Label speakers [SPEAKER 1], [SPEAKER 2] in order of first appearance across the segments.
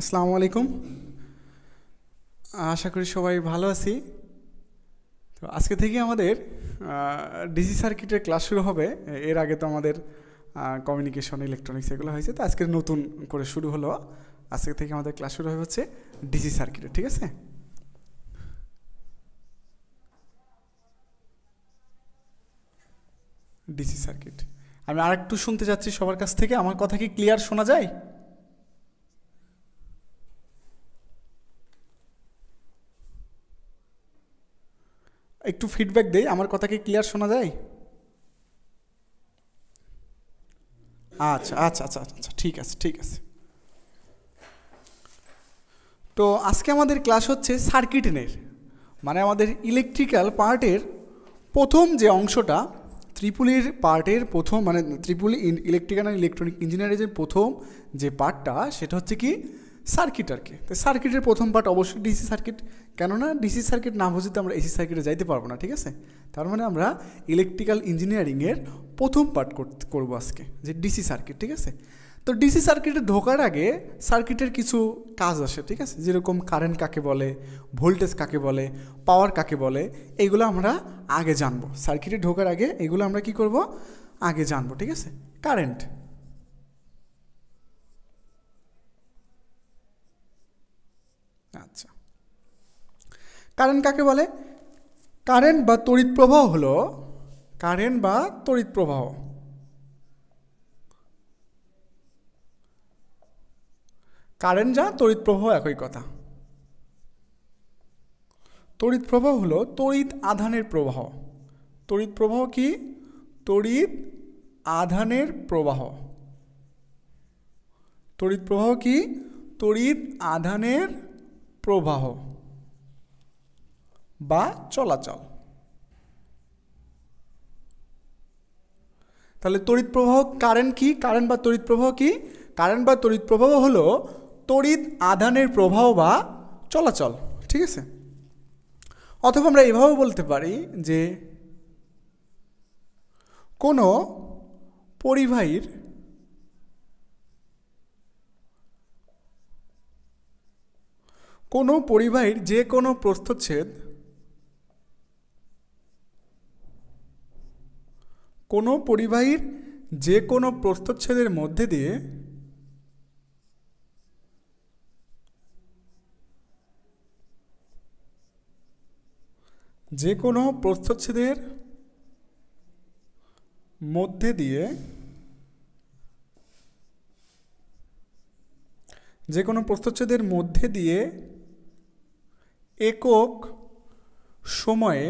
[SPEAKER 1] আসসালামু আলাইকুম আশা করি সবাই ভালো আছি তো আজকে থেকে আমাদের ডিসি সার্কিটের ক্লাস শুরু হবে এর আগে তো আমাদের কমিউনিকেশন ইলেকট্রনিক্স এগুলো হয়েছে তো আজকে নতুন করে শুরু হলো আজকে থেকে আমাদের ক্লাস শুরু হয়ে হচ্ছে ডিসি সার্কিটের ঠিক আছে ডিসি সার্কিট আমি আর একটু শুনতে চাচ্ছি সবার কাছ থেকে আমার কথা কি ক্লিয়ার শোনা যায় একটু ফিডব্যাক দেই আমার কথা কি ক্লিয়ার শোনা যায় আচ্ছা আচ্ছা আচ্ছা আচ্ছা ঠিক আছে ঠিক আছে তো আজকে আমাদের ক্লাস হচ্ছে সার্কিটনের মানে আমাদের ইলেকট্রিক্যাল পার্টের প্রথম যে অংশটা ত্রিপুলির পার্টের প্রথম মানে ত্রিপুলি ইলেকট্রিক্যাল ইলেকট্রনিক ইঞ্জিনিয়ারের যে প্রথম যে পার্টটা সেটা হচ্ছে কি সার্কিট আর কি তো সার্কিটের প্রথম পার্ট অবশ্যই ডিসি সার্কিট কেননা ডিসি সার্কিট না বুঝিতে আমরা এসি সার্কিটে যাইতে পারবো না ঠিক আছে তার মানে আমরা ইলেকট্রিক্যাল ইঞ্জিনিয়ারিংয়ের প্রথম পার্ট করবো আজকে যে ডিসি সার্কিট ঠিক আছে তো ডিসি সার্কিটে ঢোকার আগে সার্কিটের কিছু কাজ আসে ঠিক আছে যেরকম কারেন্ট কাকে বলে ভোল্টেজ কাকে বলে পাওয়ার কাকে বলে এগুলো আমরা আগে জানবো সার্কিটে ঢোকার আগে এগুলো আমরা কি করব আগে জানবো ঠিক আছে কারেন্ট কারেন্ট কাকে বলে কারেন্ট বা তড়িৎ প্রবাহ হলো কারেন্ট বা তড়িৎ প্রবাহ কারেন্ট যা তড়িৎ প্রবাহ একই কথা তড়িৎ প্রবাহ হলো তড়িৎ আধানের প্রবাহ তড়িৎ প্রবাহ কি তড়িৎ আধানের প্রবাহ তড়িৎ প্রবাহ কি তড়িৎ আধানের প্রবাহ বা চলাচল তাহলে তড়িৎ প্রবাহ কারেন্ট কি কারেন্ট বা তড়িৎ প্রবাহ কি কারেন্ট বা তড়িৎ প্রবাহ হলো তড়িৎ আধানের প্রবাহ বা চলাচল ঠিক আছে অথবা আমরা এভাবে বলতে পারি যে কোনো পরিবাহীর কোনো পরিবাহীর যে কোনো প্রস্থচ্ছেদ কোনো পরিবাহীর যে কোনো প্রস্তচ্ছেদের মধ্যে দিয়ে যে কোনো প্রস্তচ্ছেদের মধ্যে দিয়ে যে কোনো প্রস্তচ্ছেদের মধ্যে দিয়ে একক সময়ে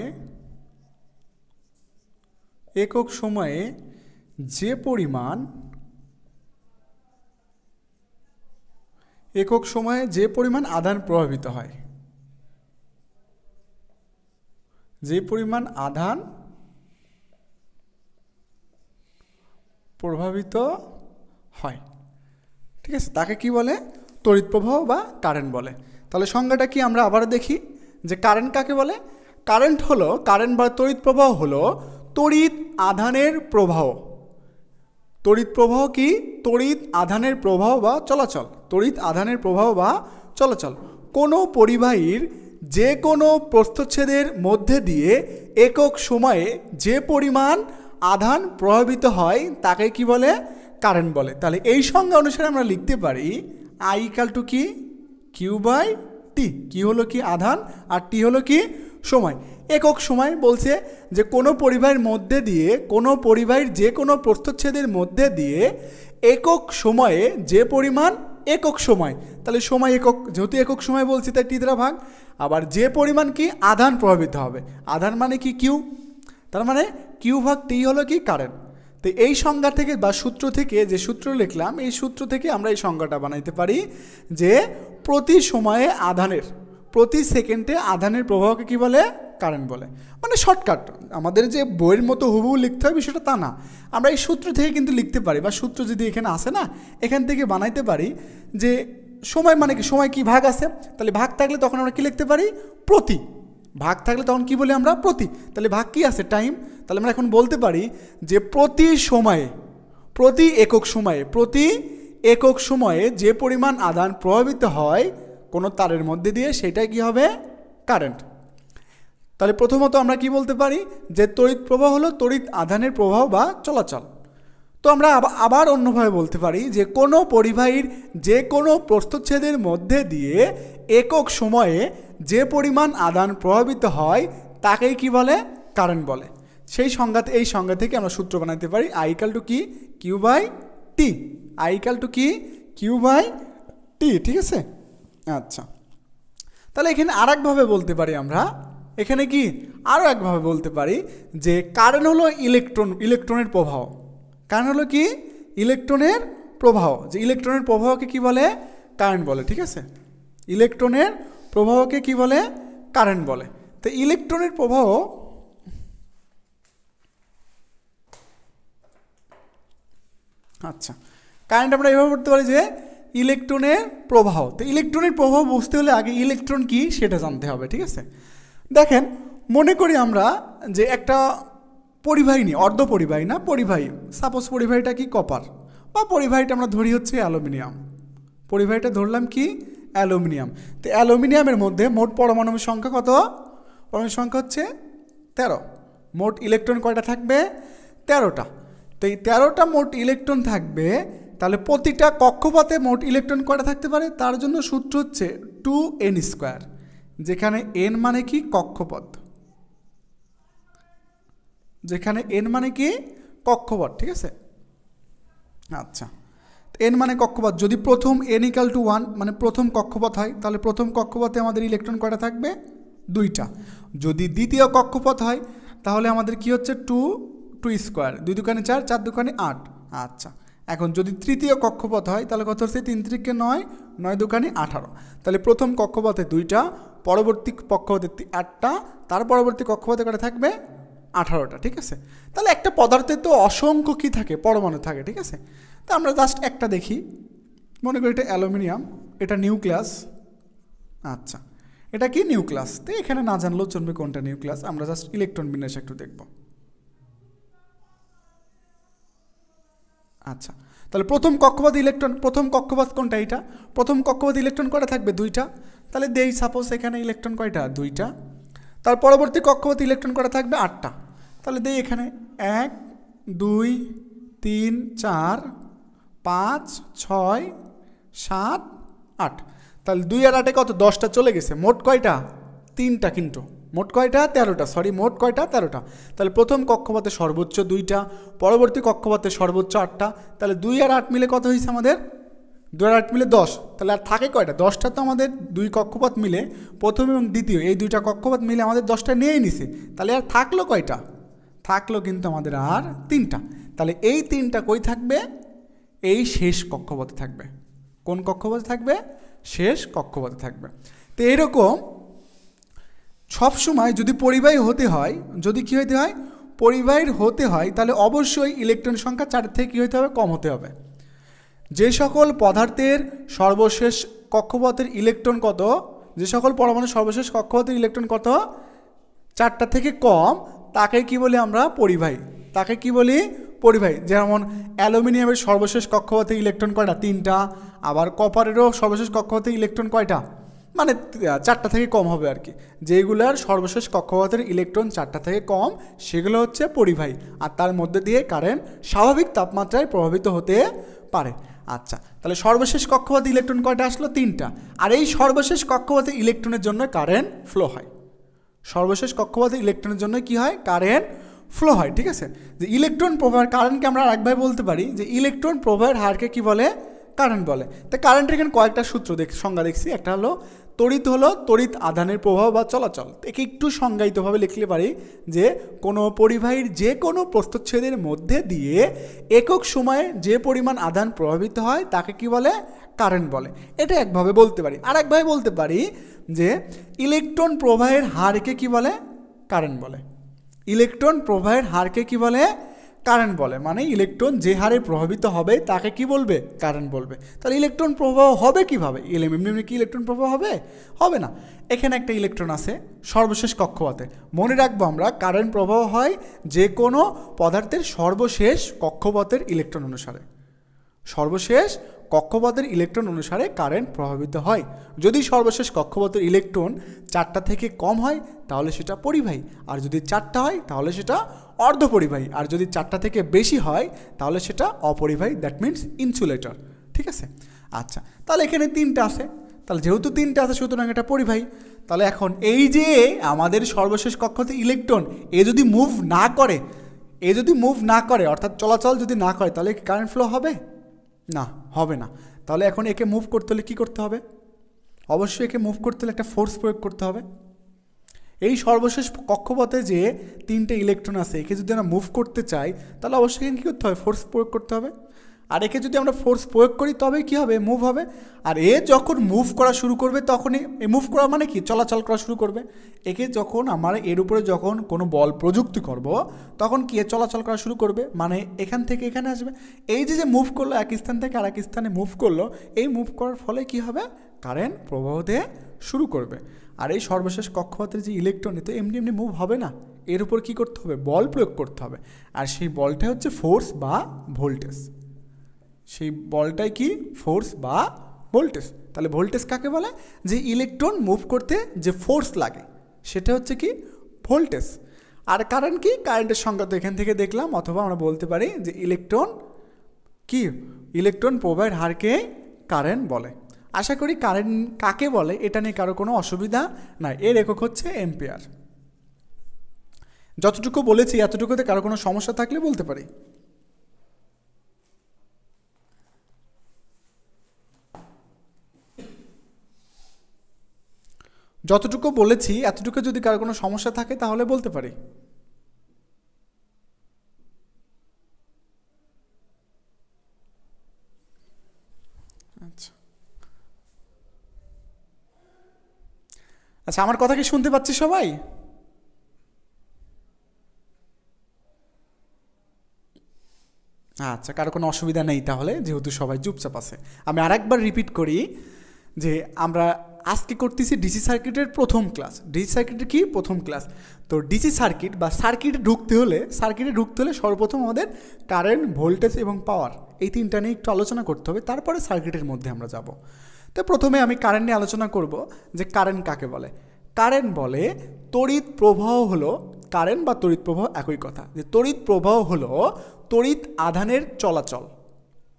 [SPEAKER 1] একক সময়ে যে পরিমাণ একক সময়ে যে পরিমাণ আধান প্রভাবিত হয় যে পরিমাণ আধান প্রভাবিত হয় ঠিক আছে তাকে কি বলে তড়িৎ প্রবাহ বা কারেন্ট বলে তাহলে সংজ্ঞাটা কি আমরা আবার দেখি যে কারেন্ট কাকে বলে কারেন্ট হলো কারেন্ট বা তড়িৎ প্রবাহ হলো তড়িৎ আধানের প্রবাহ তড়িৎ প্রবাহ কি তড়িৎ আধানের প্রবাহ বা চলাচল তড়িৎ আধানের প্রবাহ বা চলাচল কোনো পরিবাহীর যে কোনো প্রস্থচ্ছেদের মধ্যে দিয়ে একক সময়ে যে পরিমাণ আধান প্রভাবিত হয় তাকে কি বলে কারেন্ট বলে তাহলে এই সংজ্ঞা অনুসারে আমরা লিখতে পারি আই কাল টু কি কিউ বাই টি কি হলো কি আধান আর টি হলো কি সময় একক সময় বলছে যে কোনো পরিবাহের মধ্যে দিয়ে কোনো পরিবারের যে কোনো প্রস্থচ্ছেদের মধ্যে দিয়ে একক সময়ে যে পরিমাণ একক সময় তাহলে সময় একক যেহেতু একক সময় বলছি তাই টিদ্রা ভাগ আবার যে পরিমাণ কি আধান প্রভাবিত হবে আধান মানে কি কিউ তার মানে কিউ ভাগ টি হলো কি কারেন্ট তো এই সংজ্ঞা থেকে বা সূত্র থেকে যে সূত্র লিখলাম এই সূত্র থেকে আমরা এই সংজ্ঞাটা বানাইতে পারি যে প্রতি সময়ে আধানের প্রতি সেকেন্ডে আধানের প্রবাহকে কী বলে কারেন্ট বলে মানে শর্টকাট আমাদের যে বইয়ের মতো হুবহু লিখতে হবে সেটা তা না আমরা এই সূত্র থেকে কিন্তু লিখতে পারি বা সূত্র যদি এখানে আসে না এখান থেকে বানাইতে পারি যে সময় মানে কি সময় কি ভাগ আছে তাহলে ভাগ থাকলে তখন আমরা কী লিখতে পারি প্রতি ভাগ থাকলে তখন কি বলি আমরা প্রতি তাহলে ভাগ কি আছে টাইম তাহলে আমরা এখন বলতে পারি যে প্রতি সময়ে প্রতি একক সময়ে প্রতি একক সময়ে যে পরিমাণ আদান প্রভাবিত হয় কোনো তারের মধ্যে দিয়ে সেটা কি হবে কারেন্ট তাহলে প্রথমত আমরা কি বলতে পারি যে তড়িৎ প্রবাহ হলো তড়িৎ আধানের প্রবাহ বা চলাচল তো আমরা আবার অন্যভাবে বলতে পারি যে কোনো পরিবাহীর যে কোনো প্রস্তুচ্ছেদের মধ্যে দিয়ে একক সময়ে যে পরিমাণ আদান প্রভাবিত হয় তাকেই কি বলে কারেন্ট বলে সেই সংজ্ঞা এই সংজ্ঞা থেকে আমরা সূত্র বানাতে পারি আইকাল টু কি Q by T I equal to কি কিউ বাই টি ঠিক আছে আচ্ছা তাহলে এখানে আর একভাবে বলতে পারি আমরা এখানে কি আরও একভাবে বলতে পারি যে কারেন্ট হলো ইলেকট্রন ইলেকট্রনের প্রবাহ কারেন্ট হলো কি ইলেকট্রনের প্রবাহ যে ইলেকট্রনের প্রবাহকে কি বলে কারেন্ট বলে ঠিক আছে ইলেকট্রনের প্রবাহকে কি বলে কারেন্ট বলে তো ইলেকট্রনের প্রবাহ আচ্ছা কারেন্ট আমরা এভাবে বলতে পারি যে ইলেকট্রনের প্রবাহ তো ইলেকট্রনের প্রবাহ বুঝতে হলে আগে ইলেকট্রন কি সেটা জানতে হবে ঠিক আছে দেখেন মনে করি আমরা যে একটা পরিবাহী নিই অর্ধ পরিবাহী না পরিবাহী সাপোজ পরিবাহীটা কি কপার বা পরিবাহীটা আমরা ধরি হচ্ছে অ্যালুমিনিয়াম পরিবাহীটা ধরলাম কি অ্যালুমিনিয়াম তো অ্যালুমিনিয়ামের মধ্যে মোট পরমাণু সংখ্যা কত পরমাণবিক সংখ্যা হচ্ছে তেরো মোট ইলেকট্রন কয়টা থাকবে তেরোটা তো এই তেরোটা মোট ইলেকট্রন থাকবে তাহলে প্রতিটা কক্ষপথে মোট ইলেকট্রন কটা থাকতে পারে তার জন্য সূত্র হচ্ছে টু এন স্কোয়ার যেখানে এন মানে কি কক্ষপথ যেখানে এন মানে কি কক্ষপথ ঠিক আছে আচ্ছা এন মানে কক্ষপথ যদি প্রথম এন ইকাল টু ওয়ান মানে প্রথম কক্ষপথ হয় তাহলে প্রথম কক্ষপথে আমাদের ইলেকট্রন কটা থাকবে দুইটা যদি দ্বিতীয় কক্ষপথ হয় তাহলে আমাদের কি হচ্ছে টু টু স্কোয়ার দুই দোকানে চার চার দোকানে আট আচ্ছা এখন যদি তৃতীয় কক্ষপথ হয় তাহলে কত হচ্ছে তিন তিরিকে নয় নয় দুখানি আঠারো তাহলে প্রথম কক্ষপথে দুইটা পরবর্তী কক্ষপথে আটটা তার পরবর্তী কক্ষপথে কটা থাকবে আঠারোটা ঠিক আছে তাহলে একটা পদার্থের তো অসংখ্য কী থাকে পরমাণু থাকে ঠিক আছে তা আমরা জাস্ট একটা দেখি মনে করি এটা অ্যালুমিনিয়াম এটা নিউক্লিয়াস আচ্ছা এটা কি নিউক্লিয়াস তো এখানে না জানলেও চলবে কোনটা নিউক্লিয়াস আমরা জাস্ট ইলেকট্রন বিন্যাস একটু দেখব আচ্ছা তাহলে প্রথম কক্ষপথ ইলেকট্রন প্রথম কক্ষপথ কোনটা এইটা প্রথম কক্ষপথ ইলেকট্রন কটা থাকবে দুইটা তাহলে দেই সাপোজ এখানে ইলেকট্রন কয়টা দুইটা তার পরবর্তী কক্ষপথ ইলেকট্রন কটা থাকবে আটটা তাহলে দেই এখানে এক দুই তিন চার পাঁচ ছয় সাত আট তাহলে দুই আর আটে কত দশটা চলে গেছে মোট কয়টা তিনটা কিন্তু মোট কয়টা তেরোটা সরি মোট কয়টা তেরোটা তাহলে প্রথম কক্ষপথে সর্বোচ্চ দুইটা পরবর্তী কক্ষপথে সর্বোচ্চ আটটা তাহলে দুই আর আট মিলে কত হয়েছে আমাদের দুই আর আট মিলে দশ তাহলে আর থাকে কয়টা দশটা তো আমাদের দুই কক্ষপথ মিলে প্রথম এবং দ্বিতীয় এই দুইটা কক্ষপথ মিলে আমাদের দশটা নিয়েই নিছে তাহলে আর থাকলো কয়টা থাকলো কিন্তু আমাদের আর তিনটা তাহলে এই তিনটা কই থাকবে এই শেষ কক্ষপথে থাকবে কোন কক্ষপথে থাকবে শেষ কক্ষপথে থাকবে তো এরকম সব সময় যদি পরিবাহী হতে হয় যদি কী হতে হয় পরিবাহীর হতে হয় তাহলে অবশ্যই ইলেকট্রন সংখ্যা চার থেকে কী হতে হবে কম হতে হবে যে সকল পদার্থের সর্বশেষ কক্ষপথের ইলেকট্রন কত যে সকল পরমাণু সর্বশেষ কক্ষপথের ইলেকট্রন কত চারটা থেকে কম তাকে কি বলি আমরা পরিবাহী তাকে কি বলি পরিবাহী যেমন অ্যালুমিনিয়ামের সর্বশেষ কক্ষপথে ইলেকট্রন কয়টা তিনটা আবার কপারেরও সর্বশেষ কক্ষপথে ইলেকট্রন কয়টা মানে চারটা থেকে কম হবে আর কি যেগুলার সর্বশেষ কক্ষপথের ইলেকট্রন চারটা থেকে কম সেগুলো হচ্ছে পরিবাহী আর তার মধ্যে দিয়ে কারেন্ট স্বাভাবিক তাপমাত্রায় প্রভাবিত হতে পারে আচ্ছা তাহলে সর্বশেষ কক্ষপথে ইলেকট্রন কয়টা আসলো তিনটা আর এই সর্বশেষ কক্ষপথে ইলেকট্রনের জন্য কারেন্ট ফ্লো হয় সর্বশেষ কক্ষপথে ইলেকট্রনের জন্য কি হয় কারেন্ট ফ্লো হয় ঠিক আছে যে ইলেকট্রন প্রবাহের কারেন্টকে আমরা আরেকভাবে বলতে পারি যে ইলেকট্রন প্রবাহের হারকে কি বলে কারেন্ট বলে তা কারেন্টের এখানে কয়েকটা সূত্র দেখ সংজ্ঞা দেখছি একটা হলো তড়িৎ হলো তড়িৎ আধানের প্রভাব বা চলাচল একে একটু সংজ্ঞায়িতভাবে লিখলে পারি যে কোনো পরিবাহীর যে কোনো প্রস্তচ্ছেদের মধ্যে দিয়ে একক সময়ে যে পরিমাণ আধান প্রভাবিত হয় তাকে কি বলে কারেন্ট বলে এটা একভাবে বলতে পারি আর একভাবে বলতে পারি যে ইলেকট্রন প্রবাহের হারকে কি বলে কারেন্ট বলে ইলেকট্রন প্রবাহের হারকে কি বলে কারেন্ট বলে মানে ইলেকট্রন যে হারে প্রভাবিত হবে তাকে কি বলবে কারেন্ট বলবে তাহলে ইলেকট্রন প্রবাহ হবে কিভাবে এলএম এমনি কি ইলেকট্রন প্রবাহ হবে হবে না এখানে একটা ইলেকট্রন আছে সর্বশেষ কক্ষপথে মনে রাখবো আমরা কারেন্ট প্রবাহ হয় যে কোনো পদার্থের সর্বশেষ কক্ষপথের ইলেকট্রন অনুসারে সর্বশেষ কক্ষপথের ইলেকট্রন অনুসারে কারেন্ট প্রভাবিত হয় যদি সর্বশেষ কক্ষপথের ইলেকট্রন চারটা থেকে কম হয় তাহলে সেটা পরিবাহী আর যদি চারটা হয় তাহলে সেটা অর্ধপরিবাহী আর যদি চারটা থেকে বেশি হয় তাহলে সেটা অপরিবাহী দ্যাট মিনস ইনসুলেটর ঠিক আছে আচ্ছা তাহলে এখানে তিনটা আছে তাহলে যেহেতু তিনটা আছে সুতরাং এটা পরিবাহী তাহলে এখন এই যে আমাদের সর্বশেষ কক্ষতে ইলেকট্রন এ যদি মুভ না করে এ যদি মুভ না করে অর্থাৎ চলাচল যদি না করে তাহলে কারেন্ট ফ্লো হবে না হবে না তাহলে এখন একে মুভ করতে হলে কী করতে হবে অবশ্যই একে মুভ করতে হলে একটা ফোর্স প্রয়োগ করতে হবে এই সর্বশেষ কক্ষপথে যে তিনটে ইলেকট্রন আছে একে যদি আমরা মুভ করতে চাই তাহলে অবশ্যই কী করতে হবে ফোর্স প্রয়োগ করতে হবে আর একে যদি আমরা ফোর্স প্রয়োগ করি তবে কি হবে মুভ হবে আর এ যখন মুভ করা শুরু করবে তখনই মুভ করা মানে কি চলাচল করা শুরু করবে একে যখন আমার এর উপরে যখন কোনো বল প্রযুক্তি করব তখন কি এ চলাচল করা শুরু করবে মানে এখান থেকে এখানে আসবে এই যে যে মুভ করলো এক স্থান থেকে আর এক স্থানে মুভ করলো এই মুভ করার ফলে কি হবে কারেন্ট প্রবাহ দিয়ে শুরু করবে আর এই সর্বশেষ কক্ষপথের যে ইলেকট্রন তো এমনি এমনি মুভ হবে না এর উপর কী করতে হবে বল প্রয়োগ করতে হবে আর সেই বলটাই হচ্ছে ফোর্স বা ভোল্টেজ সেই বলটাই কি ফোর্স বা ভোল্টেজ তাহলে ভোল্টেজ কাকে বলে যে ইলেকট্রন মুভ করতে যে ফোর্স লাগে সেটা হচ্ছে কি ভোল্টেজ আর কারেন্ট কি কারেন্টের সংখ্যা তো এখান থেকে দেখলাম অথবা আমরা বলতে পারি যে ইলেকট্রন কি ইলেকট্রন প্রবাহের হারকে কারেন্ট বলে আশা করি কারেন্ট কাকে বলে এটা নিয়ে কারো কোনো অসুবিধা নাই এর একক হচ্ছে এম্পেয়ার যতটুকু বলেছি এতটুকুতে কারো কোনো সমস্যা থাকলে বলতে পারি যতটুকু বলেছি এতটুকু যদি কারো কোনো সমস্যা থাকে তাহলে বলতে পারি আচ্ছা আচ্ছা আমার কথা কি শুনতে পাচ্ছি সবাই আচ্ছা কারো কোনো অসুবিধা নেই তাহলে যেহেতু সবাই চুপচাপ আছে আমি আরেকবার রিপিট করি যে আমরা আজকে করতেছি ডিসি সার্কিটের প্রথম ক্লাস ডিসি সার্কিটের কি প্রথম ক্লাস তো ডিসি সার্কিট বা সার্কিটে ঢুকতে হলে সার্কিটে ঢুকতে হলে সর্বপ্রথম আমাদের কারেন্ট ভোল্টেজ এবং পাওয়ার এই তিনটা নিয়ে একটু আলোচনা করতে হবে তারপরে সার্কিটের মধ্যে আমরা যাব তো প্রথমে আমি কারেন্ট নিয়ে আলোচনা করব যে কারেন্ট কাকে বলে কারেন্ট বলে তড়িৎ প্রবাহ হলো কারেন্ট বা তড়িৎ প্রবাহ একই কথা যে তড়িৎ প্রবাহ হলো তড়িৎ আধানের চলাচল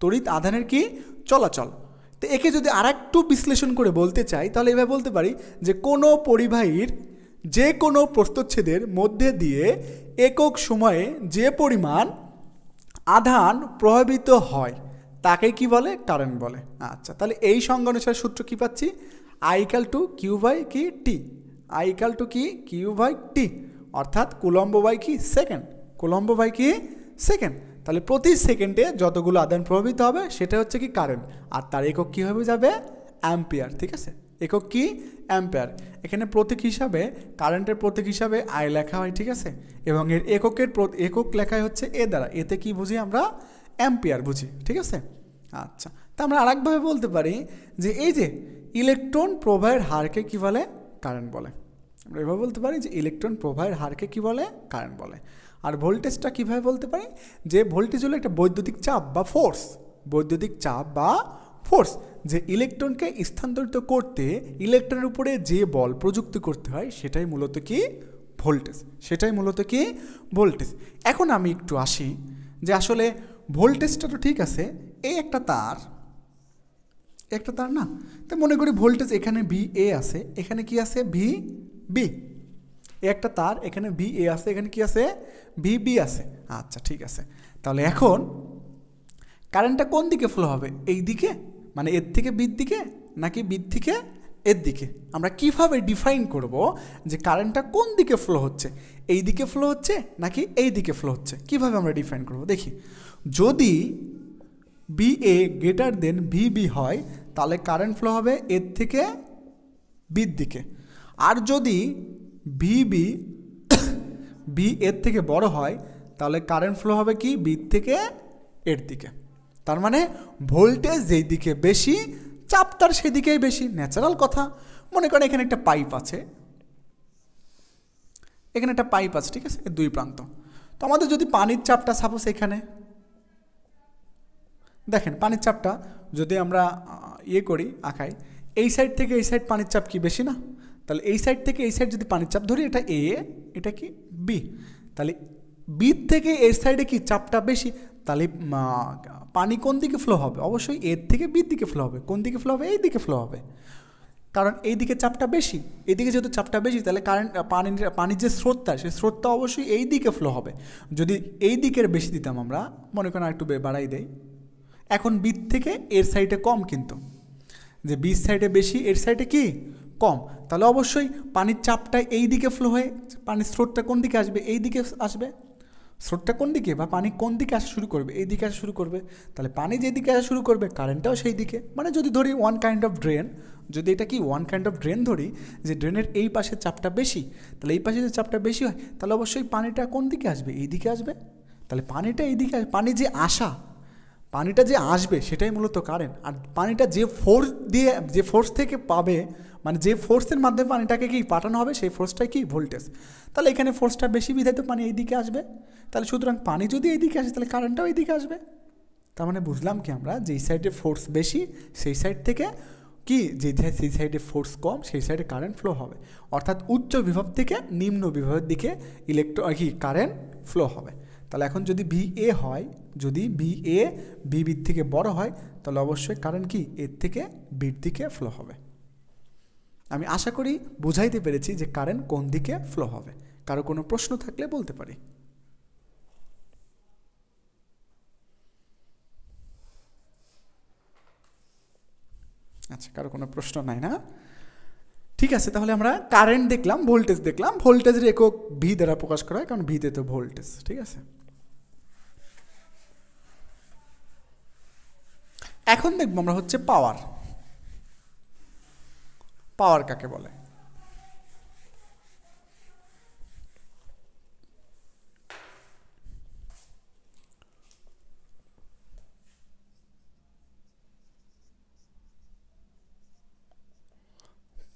[SPEAKER 1] তড়িৎ আধানের কি চলাচল তো একে যদি আর একটু বিশ্লেষণ করে বলতে চাই তাহলে এভাবে বলতে পারি যে কোনো পরিবাহীর যে কোনো প্রস্তচ্ছেদের মধ্যে দিয়ে একক সময়ে যে পরিমাণ আধান প্রভাবিত হয় তাকে কি বলে কারেন্ট বলে আচ্ছা তাহলে এই সংজ্ঞা সূত্র কী পাচ্ছি আইকাল টু কিউ বাই কি টি আইকাল টু কি কিউ বাই টি অর্থাৎ কুলম্ব বাই কি সেকেন্ড কুলম্ব বাই কি সেকেন্ড তাহলে প্রতি সেকেন্ডে যতগুলো আদান প্রভাবিত হবে সেটা হচ্ছে কি কারেন্ট আর তার একক কী হয়ে যাবে অ্যাম্পিয়ার ঠিক আছে একক কি অ্যাম্পিয়ার এখানে প্রতীক হিসাবে কারেন্টের প্রতীক হিসাবে আয় লেখা হয় ঠিক আছে এবং এর এককের একক লেখায় হচ্ছে এ দ্বারা এতে কি বুঝি আমরা অ্যাম্পিয়ার বুঝি ঠিক আছে আচ্ছা তা আমরা আরেকভাবে বলতে পারি যে এই যে ইলেকট্রন প্রবাহের হারকে কী বলে কারেন্ট বলে আমরা এভাবে বলতে পারি যে ইলেকট্রন প্রবাহের হারকে কী বলে কারেন্ট বলে আর ভোল্টেজটা কীভাবে বলতে পারি যে ভোল্টেজ হলো একটা বৈদ্যুতিক চাপ বা ফোর্স বৈদ্যুতিক চাপ বা ফোর্স যে ইলেকট্রনকে স্থানান্তরিত করতে ইলেকট্রনের উপরে যে বল প্রযুক্ত করতে হয় সেটাই মূলত কি ভোল্টেজ সেটাই মূলত কি ভোল্টেজ এখন আমি একটু আসি যে আসলে ভোল্টেজটা তো ঠিক আছে এই একটা তার একটা তার না তো মনে করি ভোল্টেজ এখানে বি এ আছে এখানে কি আছে ভি বি একটা তার এখানে ভি এ আছে এখানে কি আছে ভিবি আছে আচ্ছা ঠিক আছে তাহলে এখন কারেন্টটা কোন দিকে ফ্লো হবে এই দিকে মানে এর থেকে বির দিকে নাকি বির থেকে এর দিকে আমরা কিভাবে ডিফাইন করব যে কারেন্টটা কোন দিকে ফ্লো হচ্ছে এই দিকে ফ্লো হচ্ছে নাকি এই দিকে ফ্লো হচ্ছে কিভাবে আমরা ডিফাইন করব দেখি যদি B A greater than V B হয় তাহলে কারেন্ট ফ্লো হবে এর থেকে বির দিকে আর যদি ভিবি বি এর থেকে বড় হয় তাহলে কারেন্ট ফ্লো হবে কি বি থেকে এর দিকে তার মানে ভোল্টেজ যেই দিকে বেশি চাপ তার সেদিকেই বেশি ন্যাচারাল কথা মনে করেন এখানে একটা পাইপ আছে এখানে একটা পাইপ আছে ঠিক আছে দুই প্রান্ত তো আমাদের যদি পানির চাপটা সাপোজ এখানে দেখেন পানির চাপটা যদি আমরা ইয়ে করি আঁকাই এই সাইড থেকে এই সাইড পানির চাপ কি বেশি না তাহলে এই সাইড থেকে এই সাইড যদি পানির চাপ ধরি এটা এ এটা কি বি তাহলে বি থেকে এর সাইডে কি চাপটা বেশি তাহলে পানি কোন দিকে ফ্লো হবে অবশ্যই এর থেকে বির দিকে ফ্লো হবে কোন দিকে ফ্লো হবে এই দিকে ফ্লো হবে কারণ এই দিকে চাপটা বেশি এদিকে যেহেতু চাপটা বেশি তাহলে কারেন্ট পানির পানির যে স্রোতটা সেই স্রোতটা অবশ্যই এই দিকে ফ্লো হবে যদি এই দিকের বেশি দিতাম আমরা মনে করেন একটু বাড়াই দেয় এখন বির থেকে এর সাইডে কম কিন্তু যে বির সাইডে বেশি এর সাইডে কি কম তাহলে অবশ্যই পানির চাপটা এই দিকে ফ্লো হয়ে পানির স্রোতটা কোন দিকে আসবে এই দিকে আসবে স্রোতটা কোন দিকে বা পানি কোন দিকে আসা শুরু করবে এই দিকে আসা শুরু করবে তাহলে পানি যে দিকে আসা শুরু করবে কারেন্টটাও সেই দিকে মানে যদি ধরি ওয়ান কাইন্ড অফ ড্রেন যদি এটা কি ওয়ান কাইন্ড অফ ড্রেন ধরি যে ড্রেনের এই পাশের চাপটা বেশি তাহলে এই পাশে যদি চাপটা বেশি হয় তাহলে অবশ্যই পানিটা কোন দিকে আসবে এই দিকে আসবে তাহলে পানিটা এই দিকে পানি যে আসা পানিটা যে আসবে সেটাই মূলত কারেন্ট আর পানিটা যে ফোর্স দিয়ে যে ফোর্স থেকে পাবে মানে যে ফোর্সের মাধ্যমে পানিটাকে কি পাঠানো হবে সেই ফোর্সটাই কি ভোল্টেজ তাহলে এখানে ফোর্সটা বেশি বিধায় তো পানি এইদিকে আসবে তাহলে সুতরাং পানি যদি এইদিকে আসে তাহলে কারেন্টটাও এইদিকে আসবে তার মানে বুঝলাম কি আমরা যেই সাইডে ফোর্স বেশি সেই সাইড থেকে কি যে সেই সাইডে ফোর্স কম সেই সাইডে কারেন্ট ফ্লো হবে অর্থাৎ উচ্চ বিভব থেকে নিম্ন বিভবের দিকে ইলেকট্রো কি কারেন্ট ফ্লো হবে তাহলে এখন যদি বি এ হয় যদি বি এ বিবির থেকে বড় হয় তাহলে অবশ্যই কারেন্ট কি এর থেকে বির দিকে ফ্লো হবে আমি আশা করি বুঝাইতে পেরেছি যে কারেন্ট কোন দিকে ফ্লো হবে কারো কোনো প্রশ্ন থাকলে বলতে পারি আচ্ছা কারো কোনো প্রশ্ন নাই না ঠিক আছে তাহলে আমরা কারেন্ট দেখলাম ভোল্টেজ দেখলাম ভোল্টেজের একক ভি দ্বারা প্রকাশ করা হয় কারণ ভিতে তো ভোল্টেজ ঠিক আছে এখন দেখবো আমরা হচ্ছে পাওয়ার পাওয়ার কাকে বলে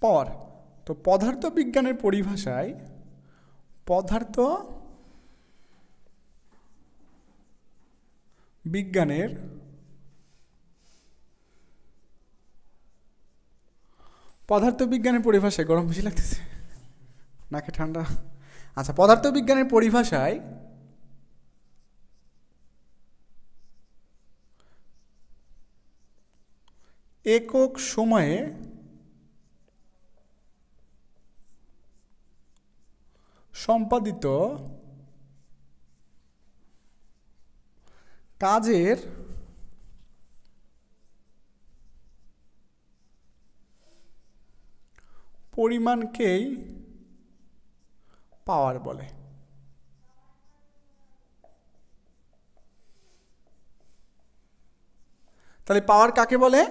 [SPEAKER 1] পর তো পদার্থ বিজ্ঞানের পরিভাষায় পদার্থ বিজ্ঞানের পদার্থবিজ্ঞানের পরিভাষায় গরম বেশি লাগতেছে নাকি ঠান্ডা আচ্ছা পদার্থবিজ্ঞানের পরিভাষায় একক সময়ে সম্পাদিত কাজের পরিমাণকেই পাওয়ার বলে তাহলে পাওয়ার কাকে বলে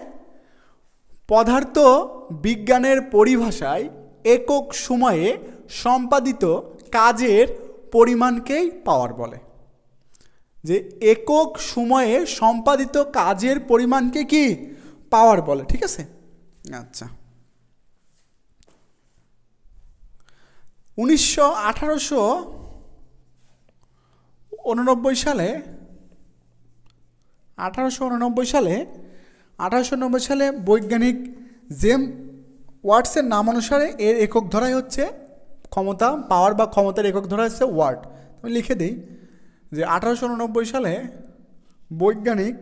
[SPEAKER 1] পদার্থ বিজ্ঞানের পরিভাষায় একক সময়ে সম্পাদিত কাজের পরিমাণকেই পাওয়ার বলে যে একক সময়ে সম্পাদিত কাজের পরিমাণকে কি পাওয়ার বলে ঠিক আছে আচ্ছা উনিশশো আঠারোশো উননব্বই সালে আঠারোশো সালে আঠারোশো নব্বই সালে বৈজ্ঞানিক জেম ওয়ার্ডসের নাম অনুসারে এর একক ধরাই হচ্ছে ক্ষমতা পাওয়ার বা ক্ষমতার একক ধরা হচ্ছে ওয়ার্ড আমি লিখে দিই যে আঠারোশো সালে বৈজ্ঞানিক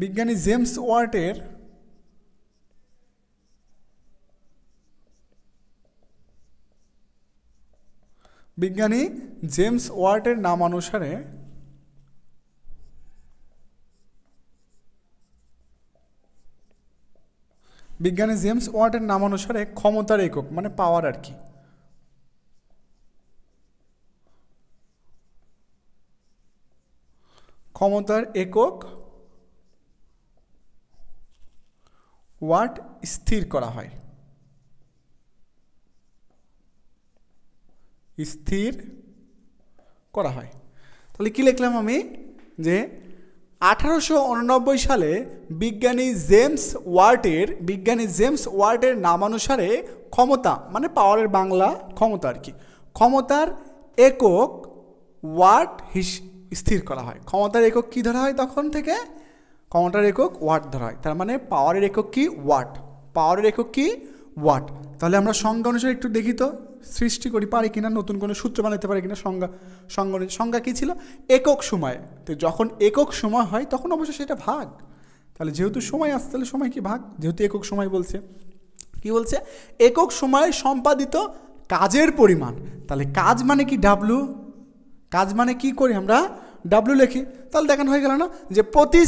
[SPEAKER 1] বিজ্ঞানী জেমস ওয়ার্টের বিজ্ঞানী জেমস ওয়ার্টের নাম অনুসারে বিজ্ঞানী জেমস ওয়ার্টের নাম অনুসারে ক্ষমতার একক মানে পাওয়ার আর কি ক্ষমতার একক ওয়াট স্থির করা হয় স্থির করা হয় তাহলে কি লিখলাম আমি যে আঠারোশো সালে বিজ্ঞানী জেমস ওয়ার্টের বিজ্ঞানী জেমস ওয়ার্টের নামানুসারে ক্ষমতা মানে পাওয়ারের বাংলা ক্ষমতা আর কি ক্ষমতার একক ওয়াট স্থির করা হয় ক্ষমতার একক কী ধরা হয় তখন থেকে ক্ষমতার একক ওয়াট ধরা হয় তার মানে পাওয়ারের একক কি ওয়াট পাওয়ারের একক কি ওয়াট তাহলে আমরা সংজ্ঞা অনুসারে একটু দেখি তো সৃষ্টি করি পারি কিনা নতুন কোনো সূত্র বানাতে পারি কিনা সংজ্ঞা সংজ্ঞা সংজ্ঞা কী ছিল একক সময় তো যখন একক সময় হয় তখন অবশ্যই সেটা ভাগ তাহলে যেহেতু সময় আসছে তাহলে সময় কি ভাগ যেহেতু একক সময় বলছে কি বলছে একক সময়ে সম্পাদিত কাজের পরিমাণ তাহলে কাজ মানে কি ডাব্লু কাজ মানে কি করি আমরা ডাব্লু লিখি তাহলে দেখানো হয়ে গেল না যে প্রতি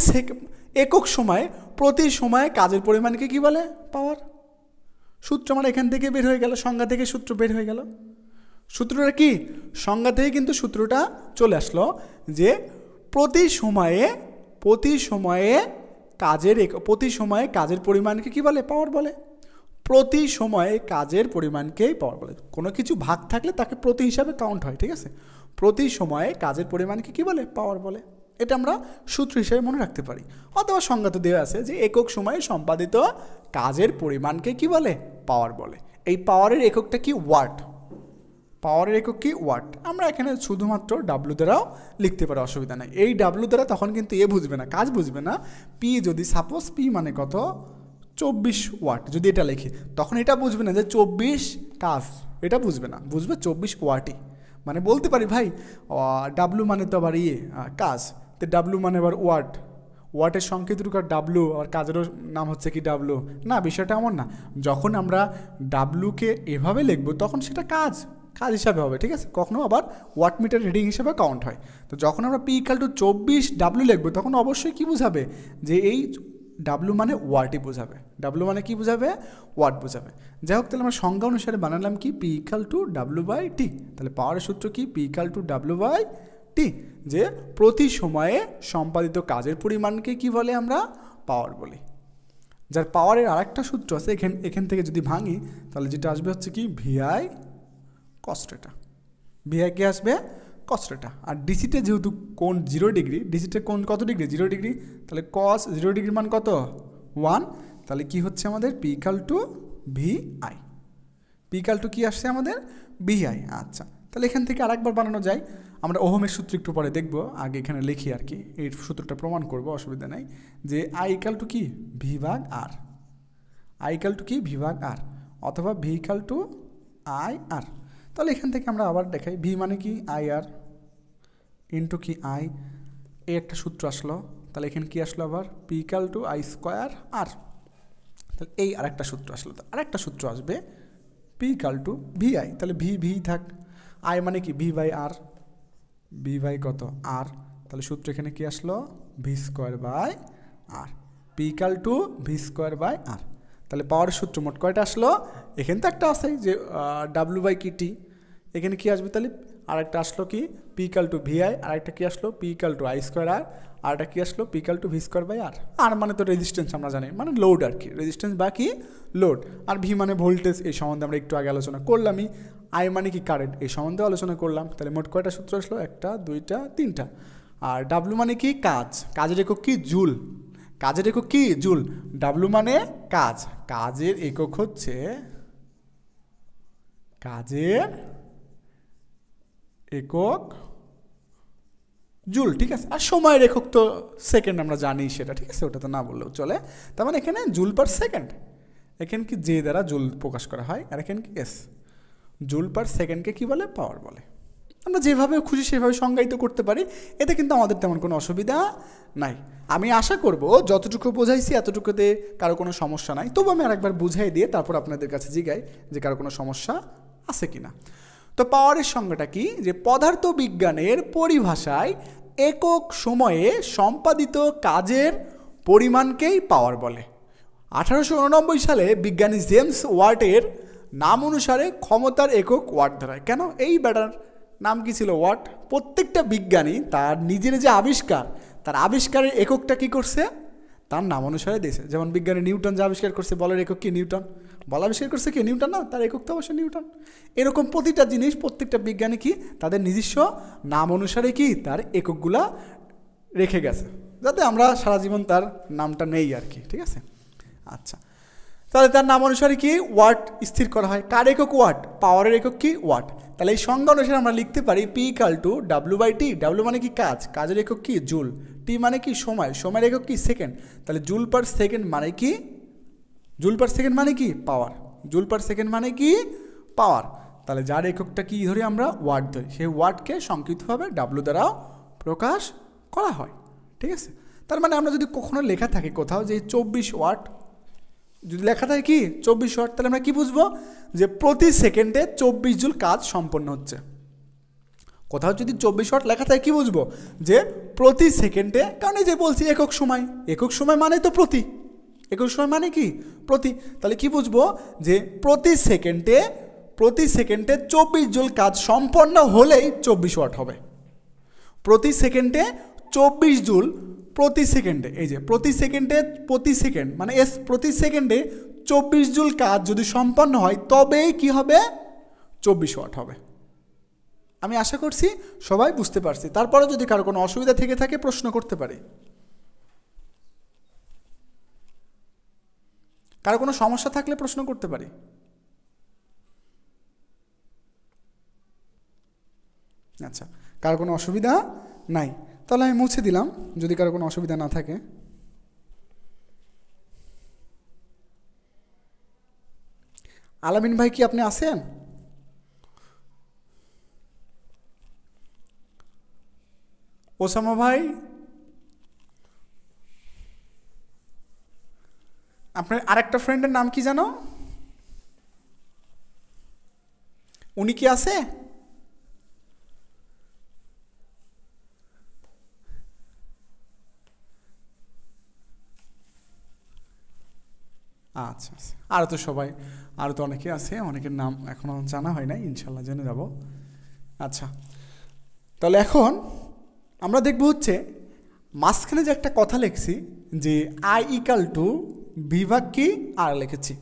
[SPEAKER 1] একক সময়ে প্রতি সময়ে কাজের পরিমাণকে কি বলে পাওয়ার সূত্র আমার মানে এখান থেকে বের হয়ে গেল সংজ্ঞা থেকে সূত্র বের হয়ে গেল সূত্রটা কি সংজ্ঞা থেকে কিন্তু সূত্রটা চলে আসলো যে প্রতি সময়ে প্রতি সময়ে কাজের প্রতি সময়ে কাজের পরিমাণকে কি বলে পাওয়ার বলে প্রতি সময়ে কাজের পরিমাণকেই পাওয়ার বলে কোনো কিছু ভাগ থাকলে তাকে প্রতি হিসাবে কাউন্ট হয় ঠিক আছে প্রতি সময়ে কাজের পরিমাণকে কি বলে পাওয়ার বলে এটা আমরা সূত্র হিসেবে মনে রাখতে পারি অথবা সংজ্ঞাত দেওয়া আছে যে একক সময়ে সম্পাদিত কাজের পরিমাণকে কি বলে পাওয়ার বলে এই পাওয়ারের এককটা কি ওয়াট পাওয়ারের একক কি ওয়াট আমরা এখানে শুধুমাত্র ডাব্লু দ্বারাও লিখতে পারি অসুবিধা নেই এই ডাব্লু দ্বারা তখন কিন্তু এ বুঝবে না কাজ বুঝবে না পি যদি সাপোজ পি মানে কত চব্বিশ ওয়াট যদি এটা লেখে তখন এটা বুঝবে না যে চব্বিশ কাজ এটা বুঝবে না বুঝবে চব্বিশ ওয়াটই মানে বলতে পারি ভাই ডাব্লু মানে তো আবার ইয়ে কাজ তো ডাব্লু মানে এবার ওয়ার্ড ওয়ার্ডের সংকেত আর ডাব্লু আর কাজেরও নাম হচ্ছে কি ডাব্লু না বিষয়টা এমন না যখন আমরা ডাব্লুকে এভাবে লিখবো তখন সেটা কাজ কাজ হিসাবে হবে ঠিক আছে কখনও আবার ওয়াট মিটার রিডিং হিসাবে কাউন্ট হয় তো যখন আমরা পি ইকাল টু চব্বিশ ডাব্লু লিখবো তখন অবশ্যই কী বোঝাবে যে এই ডাব্লু মানে ওয়াটই বোঝাবে ডাব্লু মানে কি বোঝাবে ওয়াট বোঝাবে যাই হোক তাহলে আমরা সংজ্ঞা অনুসারে বানালাম কি P equal to W by T তাহলে পাওয়ারের সূত্র কি P equal to W by T যে প্রতি সময়ে সম্পাদিত কাজের পরিমাণকে কি বলে আমরা পাওয়ার বলি যার পাওয়ারের আরেকটা সূত্র আছে এখান এখান থেকে যদি ভাঙি তাহলে যেটা আসবে হচ্ছে কি ভিআই কস্টেটা ভিআই কে আসবে কস্টেটা আর ডিসিতে যেহেতু কোন জিরো ডিগ্রি ডিসিতে কোন কত ডিগ্রি জিরো ডিগ্রি তাহলে কস জিরো ডিগ্রির মান কত ওয়ান তাহলে কি হচ্ছে আমাদের P equal to V I P equal to কি আসছে আমাদের ভিআই আচ্ছা তাহলে এখান থেকে আরেকবার বানানো যায় আমরা ওহমের সূত্র একটু পরে দেখব আগে এখানে লিখি আর কি এই সূত্রটা প্রমাণ করব অসুবিধা নেই যে আই ইকাল টু কি ভি ভাগ আর আই টু কি ভি ভাগ আর অথবা V equal to I R তাহলে এখান থেকে আমরা আবার দেখাই ভি মানে কি আই আর ইন্টু কি আই এ একটা সূত্র আসলো তাহলে এখানে কি আসলো আবার P to I square R তাহলে এই আরেকটা সূত্র আসলো তো আরেকটা সূত্র আসবে পি টু ভি আই তাহলে ভি ভি থাক আই মানে কি V by R B by কত আর তাহলে সূত্র এখানে কি আসলো V square by R P to V square by R তাহলে পাওয়ার সূত্র মোট কয়টা আসলো এখানে তো একটা আছে যে ডাব্লু বাই কি টি এখানে কি আসবে তাহলে আরেকটা আসলো কি পি টু ভি আই আরেকটা কি আসলো P to I square R আরটা কী আসলো P equal to V square by R R মানে তো রেজিস্ট্যান্স আমরা জানি মানে লোড আর কি রেজিস্ট্যান্স বা কি লোড আর ভি মানে ভোল্টেজ এই সম্বন্ধে আমরা একটু আগে আলোচনা করলামই আই মানে কি কারেন্ট এই সম্বন্ধে আলোচনা করলাম তাহলে মোট কয়টা সূত্র আসলো একটা দুইটা তিনটা আর ডাব্লু মানে কি কাজ কাজের একক কি জুল কাজের একক কি জুল ডাব্লু মানে কাজ কাজের একক হচ্ছে কাজের একক জুল ঠিক আছে আর সময় রেখক তো সেকেন্ড আমরা জানি সেটা ঠিক আছে ওটা তো না বললেও চলে তার মানে এখানে জুল পার সেকেন্ড এখানে কি যে দ্বারা জুল প্রকাশ করা হয় আর এখানে কি এস জুল পার সেকেন্ডকে কি বলে পাওয়ার বলে আমরা যেভাবে খুশি সেভাবে সংজ্ঞায়িত করতে পারি এতে কিন্তু আমাদের তেমন কোনো অসুবিধা নাই আমি আশা করব যতটুকু বোঝাইছি এতটুকুতে কারো কোনো সমস্যা নাই তবু আমি আরেকবার বুঝাই দিয়ে তারপর আপনাদের কাছে জিগাই যে কারো কোনো সমস্যা আছে কি না তো পাওয়ারের সংজ্ঞাটা কি যে পদার্থবিজ্ঞানের পরিভাষায় একক সময়ে সম্পাদিত কাজের পরিমাণকেই পাওয়ার বলে আঠারোশো উননব্বই সালে বিজ্ঞানী জেমস ওয়ার্টের নাম অনুসারে ক্ষমতার একক ওয়ার্ড ধরায় কেন এই ব্যাটার নাম কি ছিল ওয়ার্ড প্রত্যেকটা বিজ্ঞানী তার নিজের যে আবিষ্কার তার আবিষ্কারের এককটা কি করছে তার নাম অনুসারে দিয়েছে যেমন বিজ্ঞানী নিউটন যে আবিষ্কার করছে বলের একক কি নিউটন বল আবিষ্কার করছে কি নিউটন না তার একক তো অবশ্যই নিউটন এরকম প্রতিটা জিনিস প্রত্যেকটা বিজ্ঞানী কি তাদের নিজস্ব নাম অনুসারে কি তার এককগুলা রেখে গেছে যাতে আমরা সারা জীবন তার নামটা নেই আর কি ঠিক আছে আচ্ছা তাহলে তার নাম অনুসারে কি ওয়াট স্থির করা হয় কার একক ওয়াট পাওয়ারের একক কি ওয়াট তাহলে এই সংজ্ঞা অনুসারে আমরা লিখতে পারি P equal to W by T W মানে কি কাজ কাজের একক কি জুল টি মানে কি সময় সময়ের একক কি সেকেন্ড তাহলে জুল পার সেকেন্ড মানে কি জুল পার সেকেন্ড মানে কি পাওয়ার জুল পার সেকেন্ড মানে কি পাওয়ার তাহলে যার এককটা কি ধরি আমরা ওয়াট ধরি সেই ওয়াটকে সংক্ষিপ্তভাবে ডাব্লু দ্বারাও প্রকাশ করা হয় ঠিক আছে তার মানে আমরা যদি কখনো লেখা থাকে কোথাও যে চব্বিশ ওয়াট যদি লেখা থাকে কি চব্বিশ ওয়াট তাহলে আমরা কি বুঝবো যে প্রতি সেকেন্ডে চব্বিশ জুল কাজ সম্পন্ন হচ্ছে কোথাও যদি চব্বিশ ওয়াট লেখা থাকে কি বুঝবো যে প্রতি সেকেন্ডে কারণ এই যে বলছি একক সময় একক সময় মানে তো প্রতি একুশ সময় মানে কি প্রতি তাহলে কি বুঝবো যে প্রতি সেকেন্ডে প্রতি সেকেন্ডে চব্বিশ জুল কাজ সম্পন্ন হলেই চব্বিশ ওয়াট হবে প্রতি সেকেন্ডে চব্বিশ জুল প্রতি সেকেন্ডে এই যে প্রতি সেকেন্ডে প্রতি সেকেন্ড মানে এস প্রতি সেকেন্ডে চব্বিশ জুল কাজ যদি সম্পন্ন হয় তবেই কি হবে চব্বিশ ওয়াট হবে আমি আশা করছি সবাই বুঝতে পারছি তারপরে যদি কারো কোনো অসুবিধা থেকে থাকে প্রশ্ন করতে পারে কারো কোনো সমস্যা থাকলে প্রশ্ন করতে পারি আচ্ছা কারো কোনো অসুবিধা নাই তাহলে আমি মুছে দিলাম যদি কারো কোনো অসুবিধা না থাকে আলামিন ভাই কি আপনি আছেন ওসামা ভাই আপনার আরেকটা ফ্রেন্ডের নাম কি জানো উনি কি আছে আচ্ছা আচ্ছা আরও তো সবাই আরও তো অনেকে আছে অনেকের নাম এখনও জানা হয় না ইনশাল্লাহ জেনে যাব আচ্ছা তাহলে এখন আমরা দেখব হচ্ছে মাঝখানে যে একটা কথা লিখছি যে আই ইকাল টু বিভাগ কি আর লিখেছি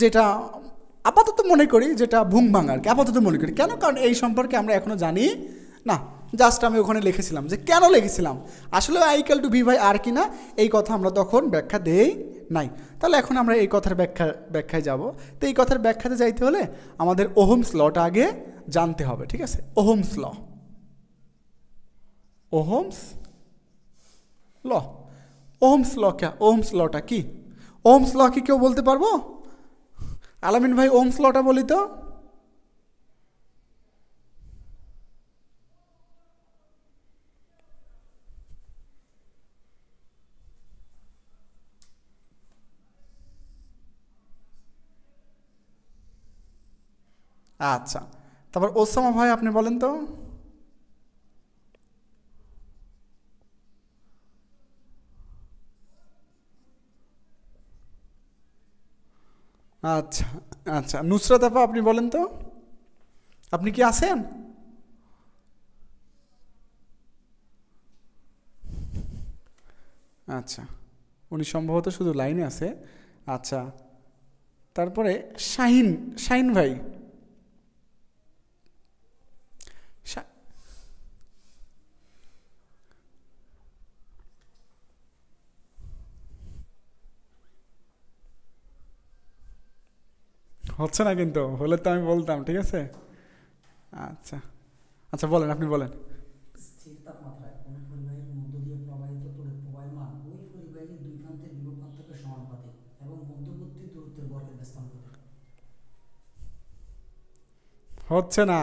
[SPEAKER 1] যেটা আপাতত মনে করি যেটা ভুং ভাঙার কি আপাতত মনে করি কেন কারণ এই সম্পর্কে আমরা এখনও জানি না জাস্ট আমি ওখানে লিখেছিলাম যে কেন লিখেছিলাম আসলে আইকাল টু ভিভাই আর কি না এই কথা আমরা তখন ব্যাখ্যা দেই নাই তাহলে এখন আমরা এই কথার ব্যাখ্যা ব্যাখ্যায় যাব তো এই কথার ব্যাখ্যাতে যাইতে হলে আমাদের ওহমস লটা আগে জানতে হবে ঠিক আছে Ohm's law Ohm's law Ohm's লটা ওহমস লটা কি ওমস ল কি কেউ বলতে পারবো আলামিন ভাই ওমস লটা বলি তো আচ্ছা তারপর ওসামা ভাই আপনি বলেন তো আচ্ছা আচ্ছা নুসরাত আপা আপনি বলেন তো আপনি কি আছেন আচ্ছা উনি সম্ভবত শুধু লাইনে আছে আচ্ছা তারপরে শাহিন শাহিন ভাই হচ্ছে না কিন্তু হলে তো আমি বলতাম ঠিক আছে আচ্ছা আচ্ছা বলেন আপনি বলেন হচ্ছে না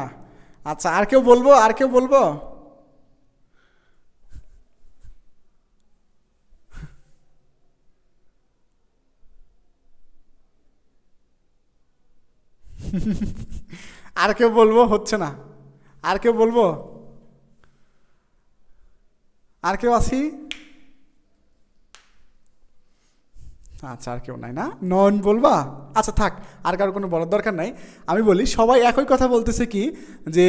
[SPEAKER 1] আচ্ছা আর কেউ বলবো আর কেউ বলবো আর কেউ বলবো হচ্ছে না আর কেউ বলবো আর কেউ আছি আচ্ছা আর কেউ নাই না নন বলবা আচ্ছা থাক আর কারোর কোনো বলার দরকার নাই আমি বলি সবাই একই কথা বলতেছে কি যে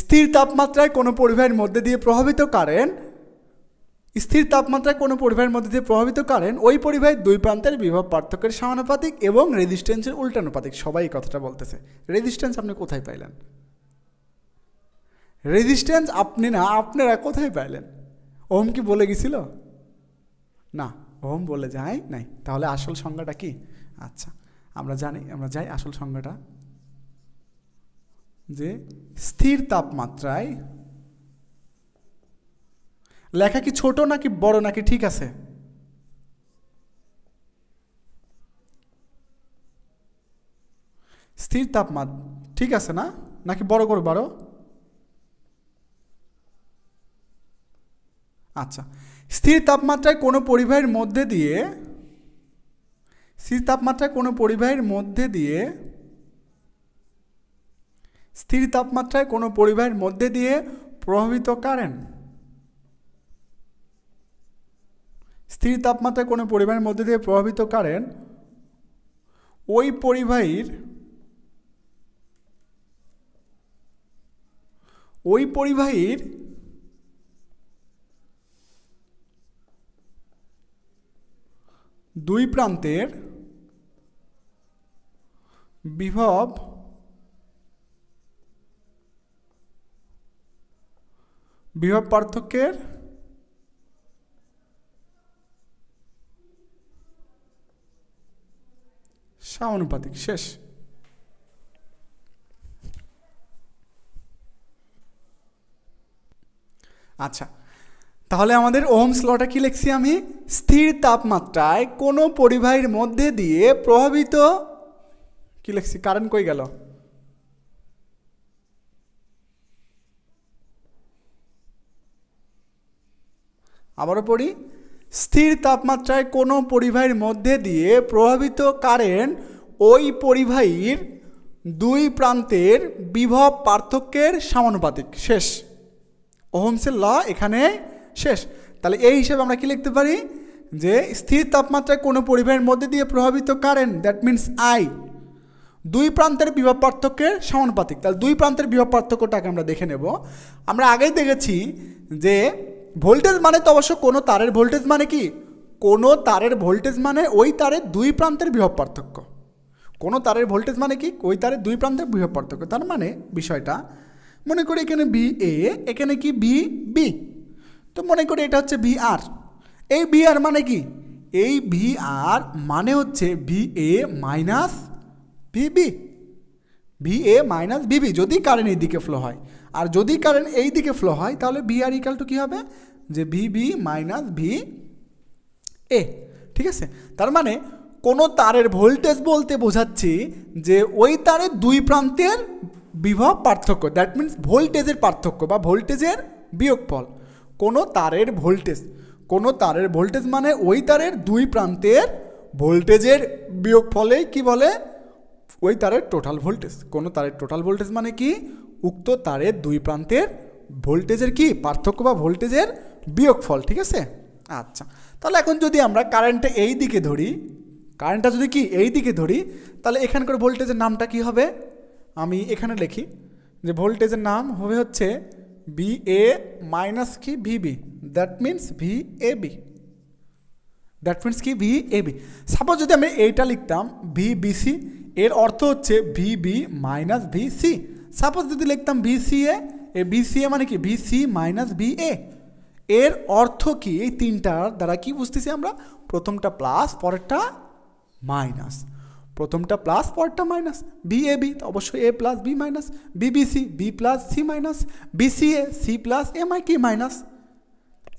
[SPEAKER 1] স্থির তাপমাত্রায় কোনো পরিবাহের মধ্যে দিয়ে প্রভাবিত কারেন্ট স্থির তাপমাত্রায় কোনো পরিবাহের মধ্যে দিয়ে প্রভাবিত কারেন্ট ওই পরিবাহের দুই প্রান্তের বিভব পার্থক্যের সমানুপাতিক এবং রেজিস্ট্যান্সের উল্টানুপাতিক সবাই কথাটা বলতেছে রেজিস্ট্যান্স আপনি কোথায় পাইলেন রেজিস্ট্যান্স আপনি না আপনারা কোথায় পাইলেন ওম কি বলে গেছিল না ওম বলে যায় নাই তাহলে আসল সংজ্ঞাটা কি আচ্ছা আমরা জানি আমরা যাই আসল সংজ্ঞাটা যে স্থির তাপমাত্রায় লেখা কি ছোট নাকি বড় নাকি ঠিক আছে স্থির তাপমাত ঠিক আছে না নাকি বড় করে বারো আচ্ছা স্থির তাপমাত্রায় কোনো পরিবাহের মধ্যে দিয়ে স্থির তাপমাত্রায় কোনো পরিবাহের মধ্যে দিয়ে স্থির তাপমাত্রায় কোনো পরিবাহের মধ্যে দিয়ে প্রভাবিত কারেন্ট স্থির তাপমাত্রা কোনো পরিবাহীর মধ্যে দিয়ে প্রভাবিত কারেন্ট ওই পরিবাহীর ওই পরিবাহীর দুই প্রান্তের বিভব বিভব পার্থক্যের সমানুপাতিক শেষ আচ্ছা তাহলে আমাদের ওমস লটা কি লিখছি আমি স্থির তাপমাত্রায় কোনো পরিবাহীর মধ্যে দিয়ে প্রভাবিত কি লিখছি কারেন্ট কই গেল আবারও পড়ি স্থির তাপমাত্রায় কোনো পরিবাহীর মধ্যে দিয়ে প্রভাবিত কারেন্ট ওই পরিবাহীর দুই প্রান্তের বিভব পার্থক্যের সমানুপাতিক শেষ ওহমসের ল এখানে শেষ তাহলে এই হিসেবে আমরা কি লিখতে পারি যে স্থির তাপমাত্রায় কোনো পরিবাহের মধ্যে দিয়ে প্রভাবিত কারেন্ট দ্যাট মিন্স আই দুই প্রান্তের বিভব পার্থক্যের সমানুপাতিক তাহলে দুই প্রান্তের বিভব পার্থক্যটাকে আমরা দেখে নেব আমরা আগেই দেখেছি যে ভোল্টেজ মানে তো অবশ্য কোনো তারের ভোল্টেজ মানে কি কোনো তারের ভোল্টেজ মানে ওই তারের দুই প্রান্তের বৃহৎ পার্থক্য কোনো তারের ভোল্টেজ মানে কি ওই তারের দুই প্রান্তের বৃহৎ পার্থক্য তার মানে বিষয়টা মনে করি এখানে বি এ এখানে কি ভি বি তো মনে করি এটা হচ্ছে ভি আর এই বি আর মানে কি এই ভি আর মানে হচ্ছে V A minus V B V A minus V B যদি কারেন্ট এই দিকে ফ্লো হয় আর যদি কারেন্ট এই দিকে ফ্লো হয় তাহলে ভি আর ইকাল টু কী হবে যে V V minus V A ঠিক আছে তার মানে কোনো তারের ভোল্টেজ বলতে বোঝাচ্ছি যে ওই তারের দুই প্রান্তের বিভব পার্থক্য দ্যাট মিন্স ভোল্টেজের পার্থক্য বা ভোল্টেজের বিয়োগফল কোনো তারের ভোল্টেজ কোনো তারের ভোল্টেজ মানে ওই তারের দুই প্রান্তের ভোল্টেজের বিয়োগফলেই কি বলে ওই তারের টোটাল ভোল্টেজ কোনো তারের টোটাল ভোল্টেজ মানে কি উক্ত তারের দুই প্রান্তের ভোল্টেজের কি পার্থক্য বা ভোল্টেজের বিয়োগফল ঠিক আছে আচ্ছা তাহলে এখন যদি আমরা কারেন্টটা এই দিকে ধরি কারেন্টটা যদি কি এই দিকে ধরি তাহলে এখানকার ভোল্টেজের নামটা কি হবে আমি এখানে লিখি যে ভোল্টেজের নাম হবে হচ্ছে বি এ মাইনাস কি V B that means V A B that means কি ভি এ বি সাপোজ যদি আমি এইটা লিখতাম ভি বিসি এর অর্থ হচ্ছে V B minus V C suppose যদি লিখতাম সি এ বিসিএ মানে কি সি মাইনাস বিএ এর অর্থ কি এই তিনটার দ্বারা কি বুঝতেছি আমরা প্রথমটা প্লাস পরেরটা মাইনাস প্রথমটা প্লাস পরটা মাইনাস বি এ বি অবশ্যই A plus B minus BBC B plus C minus BCA C plus M I কি মাইনাস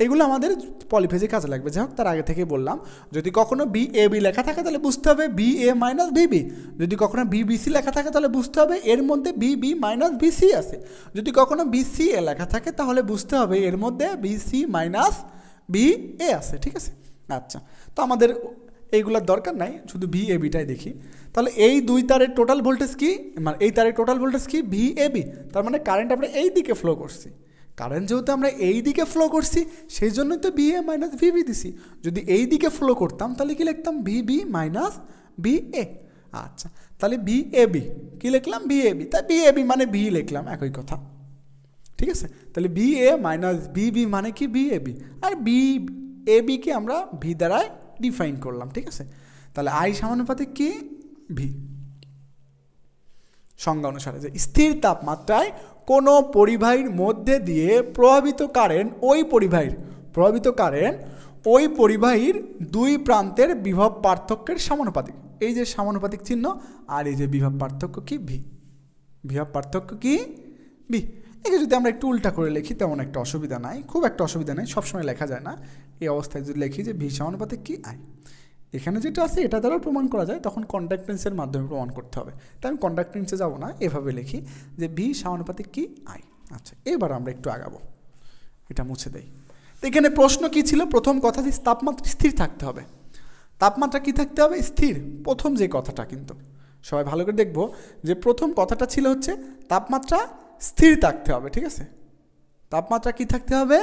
[SPEAKER 1] এগুলো আমাদের পলিফেজে কাজে লাগবে যাই হোক তার আগে থেকে বললাম যদি কখনো বি এ বি লেখা থাকে তাহলে বুঝতে হবে বি এ মাইনাস ভিবি যদি কখনো সি লেখা থাকে তাহলে বুঝতে হবে এর মধ্যে বি বি মাইনাস সি আছে যদি কখনো সি এ লেখা থাকে তাহলে বুঝতে হবে এর মধ্যে B C minus B A আছে ঠিক আছে আচ্ছা তো আমাদের এইগুলোর দরকার নাই শুধু ভি এ বিটাই দেখি তাহলে এই দুই তারের টোটাল ভোল্টেজ কি মানে এই তারের টোটাল ভোল্টেজ কি ভি এ বি তার মানে কারেন্ট আমরা এই দিকে ফ্লো করছি কারেন্ট যেহেতু আমরা এই দিকে ফ্লো করছি সেই জন্য তো বি এ মাইনাস ভিবি দিছি যদি এই দিকে ফ্লো করতাম তাহলে কি লিখতাম ভিবি মাইনাস বি এ আচ্ছা তাহলে বি এ বি কী লিখলাম বি এ বি তা বি এ বি মানে ভি লিখলাম একই কথা ঠিক আছে তাহলে B A minus B B মানে কি বি এ বি আর বি এ বিকে আমরা ভি দ্বারায় ডিফাইন করলাম ঠিক আছে তাহলে আই সামানুপাতিক কি ভি সংজ্ঞা অনুসারে যে স্থির তাপমাত্রায় কোনো পরিবাহীর মধ্যে দিয়ে প্রভাবিত কারেন্ট ওই পরিবাহীর প্রভাবিত কারেন্ট ওই পরিবাহীর দুই প্রান্তের বিভব পার্থক্যের সমানুপাতিক এই যে সমানুপাতিক চিহ্ন আর এই যে বিভব পার্থক্য কি ভি বিভব পার্থক্য কি ভি একে যদি আমরা একটু উল্টা করে লিখি তেমন একটা অসুবিধা নাই খুব একটা অসুবিধা নেই সবসময় লেখা যায় না এই অবস্থায় যদি লিখি যে ভি সমানুপাতিক কি আয় এখানে যেটা আছে এটা দ্বারাও প্রমাণ করা যায় তখন কন্ডাক্টেন্সের মাধ্যমে প্রমাণ করতে হবে তাই আমি কন্ডাক্টেন্সে যাবো না এভাবে লিখি যে ভি সমানুপাতিক কি আই আচ্ছা এবার আমরা একটু আগাবো এটা মুছে দেই তো এখানে প্রশ্ন কি ছিল প্রথম কথা যে তাপমাত্রা স্থির থাকতে হবে তাপমাত্রা কি থাকতে হবে স্থির প্রথম যে কথাটা কিন্তু সবাই ভালো করে দেখব যে প্রথম কথাটা ছিল হচ্ছে তাপমাত্রা স্থির থাকতে হবে ঠিক আছে তাপমাত্রা কি থাকতে হবে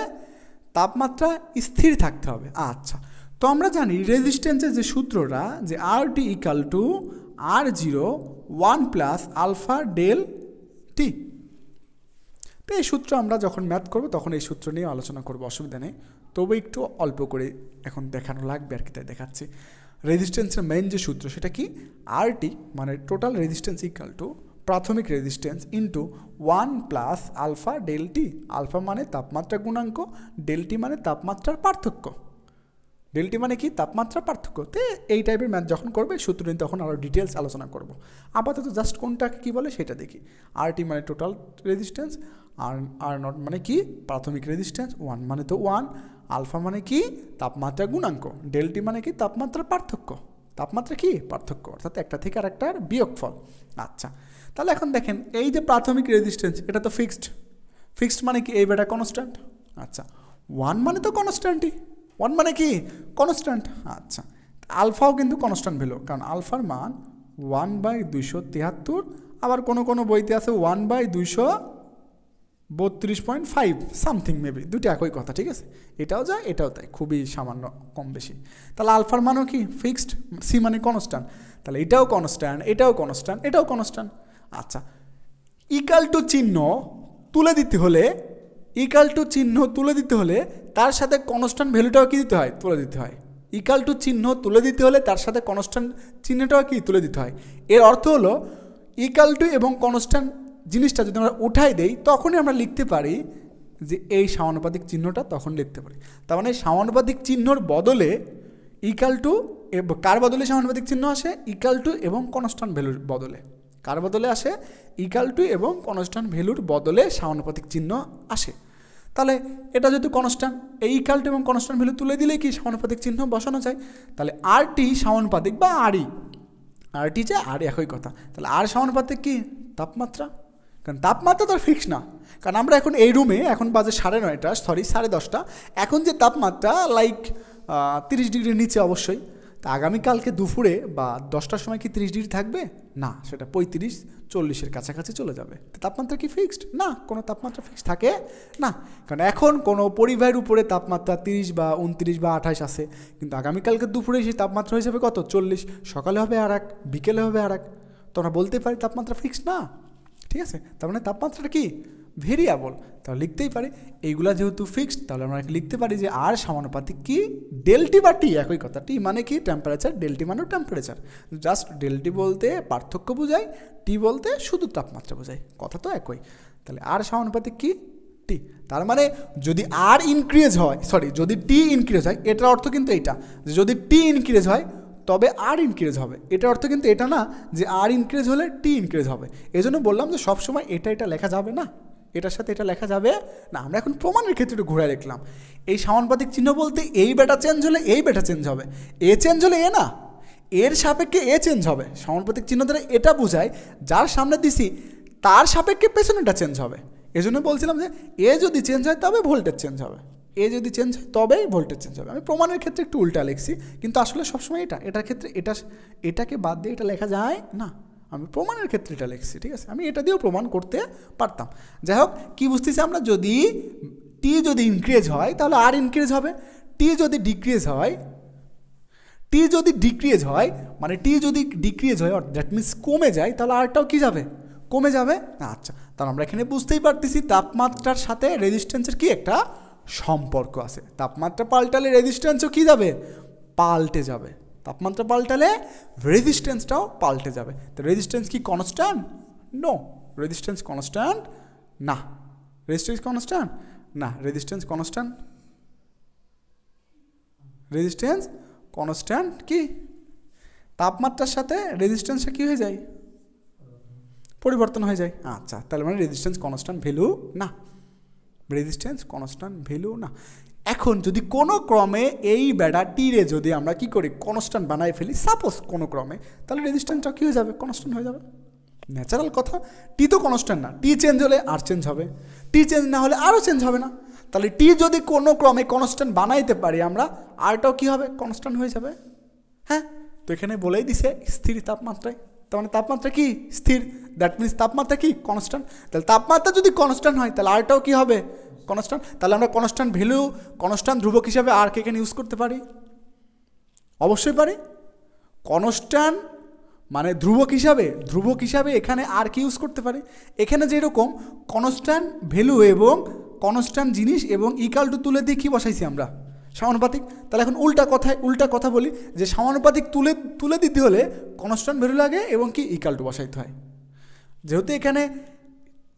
[SPEAKER 1] তাপমাত্রা স্থির থাকতে হবে আচ্ছা তো আমরা জানি রেজিস্ট্যান্সের যে সূত্রটা যে R T equal to R zero one plus alpha del T তো এই সূত্র আমরা যখন ম্যাথ করব তখন এই সূত্র নিয়ে আলোচনা করব অসুবিধা নেই তবে একটু অল্প করে এখন দেখানো লাগবে আর কি তাই দেখাচ্ছি রেজিস্ট্যান্সের মেন যে সূত্র সেটা কি আর টি মানে টোটাল রেজিস্ট্যান্স ইকাল টু প্রাথমিক resistance into one plus alpha del T alpha মানে তাপমাত্রা গুণাঙ্ক ডেলটি মানে তাপমাত্রার পার্থক্য ডেলটি মানে কি তাপমাত্রা পার্থক্য তো এই টাইপের ম্যাথ যখন করবে সূত্র নিয়ে তখন আরও ডিটেলস আলোচনা করব আপাতত জাস্ট কোনটাকে কী বলে সেটা দেখি আর টি মানে টোটাল রেজিস্ট্যান্স আর আর নট মানে কি প্রাথমিক রেজিস্ট্যান্স ওয়ান মানে তো ওয়ান আলফা মানে কি তাপমাত্রা গুণাঙ্ক ডেলটি মানে কি তাপমাত্রা পার্থক্য তাপমাত্রা কি পার্থক্য অর্থাৎ একটা থেকে আর একটার বিয়োগফল আচ্ছা তাহলে এখন দেখেন এই যে প্রাথমিক রেজিস্ট্যান্স এটা তো ফিক্সড ফিক্সড মানে কি এই বেটা কনস্ট্যান্ট আচ্ছা ওয়ান মানে তো কনস্ট্যান্টই ওয়ান মানে কি কনস্ট্যান্ট আচ্ছা আলফাও কিন্তু কনস্ট্যান্ট ভ্যালু কারণ আলফার মান ওয়ান বাই দুইশো তিয়াত্তর আবার কোনো কোনো বইতে আছে ওয়ান বাই দুইশো বত্রিশ পয়েন্ট ফাইভ সামথিং মেবি দুটো একই কথা ঠিক আছে এটাও যায় এটাও তাই খুবই সামান্য কম বেশি তাহলে আলফার মানও কি ফিক্সড সি মানে কনস্ট্যান্ট তাহলে এটাও কনস্ট্যান্ট এটাও কনস্ট্যান্ট এটাও কনস্ট্যান্ট আচ্ছা ইকাল টু চিহ্ন তুলে দিতে হলে ইকাল টু চিহ্ন তুলে দিতে হলে তার সাথে কনস্ট্যান্ট ভ্যালুটাও কী দিতে হয় তুলে দিতে হয় ইকাল টু চিহ্ন তুলে দিতে হলে তার সাথে কনস্ট্যান্ট চিহ্নটাও কি তুলে দিতে হয় এর অর্থ হলো ইকাল টু এবং কনস্ট্যান্ট জিনিসটা যদি আমরা উঠাই দেই তখনই আমরা লিখতে পারি যে এই সমানুপাতিক চিহ্নটা তখন লিখতে পারি তার মানে সমানুপাতিক চিহ্নর বদলে ইকাল টু কার বদলে সমানুপাতিক চিহ্ন আসে ইকাল টু এবং কনস্ট্যান্ট ভ্যালুর বদলে কার বদলে আসে ইকাল টু এবং কনস্ট্যান্ট ভ্যালুর বদলে সামানুপাতিক চিহ্ন আসে তাহলে এটা যেহেতু কনস্ট্যান্ট এই টু এবং কনস্ট্যান্ট ভ্যালু তুলে দিলে কি সমানুপাতিক চিহ্ন বসানো যায় তাহলে আর টি সমানুপাতিক বা আরই আর টি যে আর একই কথা তাহলে আর সমানুপাতিক কি তাপমাত্রা কারণ তাপমাত্রা তো ফিক্স না কারণ আমরা এখন এই রুমে এখন বাজে সাড়ে নয়টা সরি সাড়ে দশটা এখন যে তাপমাত্রা লাইক তিরিশ ডিগ্রির নিচে অবশ্যই তা আগামীকালকে দুপুরে বা দশটার সময় কি তিরিশ ডিগ্রি থাকবে না সেটা পঁয়ত্রিশ চল্লিশের কাছাকাছি চলে যাবে তাপমাত্রা কি ফিক্সড না কোনো তাপমাত্রা ফিক্সড থাকে না কারণ এখন কোনো পরিবাহের উপরে তাপমাত্রা তিরিশ বা উনত্রিশ বা আঠাশ আছে কিন্তু আগামীকালকে দুপুরে সেই তাপমাত্রা হয়ে যাবে কত চল্লিশ সকালে হবে আর এক বিকেলে হবে আর এক তোমরা বলতে পারি তাপমাত্রা ফিক্সড না ঠিক আছে তার মানে তাপমাত্রাটা কি ভেরিয়াবল তাহলে লিখতেই পারি এইগুলা যেহেতু ফিক্সড তাহলে আমরা লিখতে পারি যে আর সমানুপাতিক কি ডেলটি বা টি একই কথা টি মানে কি টেম্পারেচার ডেলটি মানেও টেম্পারেচার জাস্ট ডেলটি বলতে পার্থক্য বোঝায় টি বলতে শুধু তাপমাত্রা বোঝায় কথা তো একই তাহলে আর সমানুপাতিক কি টি তার মানে যদি আর ইনক্রিজ হয় সরি যদি টি ইনক্রিজ হয় এটার অর্থ কিন্তু এইটা যে যদি টি ইনক্রিজ হয় তবে আর ইনক্রিজ হবে এটার অর্থ কিন্তু এটা না যে আর ইনক্রিজ হলে টি ইনক্রিজ হবে এজন্য বললাম যে সবসময় এটা এটা লেখা যাবে না এটার সাথে এটা লেখা যাবে না আমরা এখন প্রমাণের ক্ষেত্রে একটু ঘুরে দেখলাম এই সামানপাতিক চিহ্ন বলতে এই বেটা চেঞ্জ হলে এই বেটা চেঞ্জ হবে এ চেঞ্জ হলে এ না এর সাপেক্ষে এ চেঞ্জ হবে সমানুপাতিক চিহ্ন দ্বারা এটা বোঝায় যার সামনে দিছি তার সাপেক্ষে পেছনেটা চেঞ্জ হবে এজন্য বলছিলাম যে এ যদি চেঞ্জ হয় তবে ভোল্টেজ চেঞ্জ হবে এ যদি চেঞ্জ হয় তবেই ভোল্টেজ চেঞ্জ হবে আমি প্রমাণের ক্ষেত্রে একটু উল্টা লিখছি কিন্তু আসলে সবসময় এটা এটার ক্ষেত্রে এটা এটাকে বাদ দিয়ে এটা লেখা যায় না আমি প্রমাণের ক্ষেত্রে এটা লিখছি ঠিক আছে আমি এটা দিয়েও প্রমাণ করতে পারতাম যাই হোক কী বুঝতেছি আমরা যদি টি যদি ইনক্রিজ হয় তাহলে আর ইনক্রিজ হবে টি যদি ডিক্রিজ হয় টি যদি ডিক্রিজ হয় মানে টি যদি ডিক্রিজ হয় দ্যাট মিনস কমে যায় তাহলে আরটাও কী যাবে কমে যাবে আচ্ছা তাহলে আমরা এখানে বুঝতেই পারতেছি তাপমাত্রার সাথে রেজিস্ট্যান্সের কি একটা সম্পর্ক আছে তাপমাত্রা পাল্টালে রেজিস্ট্যান্সও কী যাবে পাল্টে যাবে তাপমাত্রা পাল্টালে রেজিস্ট্যান্সটাও পাল্টে যাবে তো রেজিস্ট্যান্স কি কনস্ট্যান্ট নো রেজিস্ট্যান্স কনস্ট্যান্ট না রেজিস্ট্যান্স কনস্ট্যান্ট না রেজিস্ট্যান্স কনস্ট্যান্ট রেজিস্ট্যান্স কনস্ট্যান্ট কি তাপমাত্রার সাথে রেজিস্ট্যান্সটা কী হয়ে যায় পরিবর্তন হয়ে যায় আচ্ছা তাহলে মানে রেজিস্ট্যান্স কনস্ট্যান্ট ভ্যালু না রেজিস্ট্যান্স কনস্ট্যান্ট ভ্যালু না এখন যদি কোনো ক্রমে এই বেড়া টিরে যদি আমরা কি করি কনস্ট্যান্ট বানাই ফেলি সাপোজ কোনো ক্রমে তাহলে রেজিস্ট্যান্সটা কী হয়ে যাবে কনস্ট্যান্ট হয়ে যাবে ন্যাচারাল কথা টি তো কনস্ট্যান্ট না টি চেঞ্জ হলে আর চেঞ্জ হবে টি চেঞ্জ না হলে আরও চেঞ্জ হবে না তাহলে টি যদি কোনো ক্রমে কনস্ট্যান্ট বানাইতে পারি আমরা আরটাও কী হবে কনস্ট্যান্ট হয়ে যাবে হ্যাঁ তো এখানে বলেই দিছে স্থির তাপমাত্রায় তার মানে তাপমাত্রা কি স্থির দ্যাট মিনস তাপমাত্রা কি কনস্ট্যান্ট তাহলে তাপমাত্রা যদি কনস্ট্যান্ট হয় তাহলে আরটাও কি হবে কনস্ট্যান্ট তাহলে আমরা কনস্ট্যান্ট ভ্যালু কনস্ট্যান্ট ধ্রুবক হিসাবে আর কে এখানে ইউজ করতে পারি অবশ্যই পারি কনস্ট্যান্ট মানে ধ্রুবক হিসাবে ধ্রুবক হিসাবে এখানে আর কি ইউজ করতে পারি এখানে যেরকম কনস্ট্যান্ট ভ্যালু এবং কনস্ট্যান্ট জিনিস এবং ইকাল টু তুলে দিয়ে কী বসাইছি আমরা সমানুপাতিক তাহলে এখন উল্টা কথায় উল্টা কথা বলি যে সমানুপাতিক তুলে তুলে দিতে হলে কনস্ট্যান্ট ভ্যালু লাগে এবং কি ইকাল টু বসাইতে হয় যেহেতু এখানে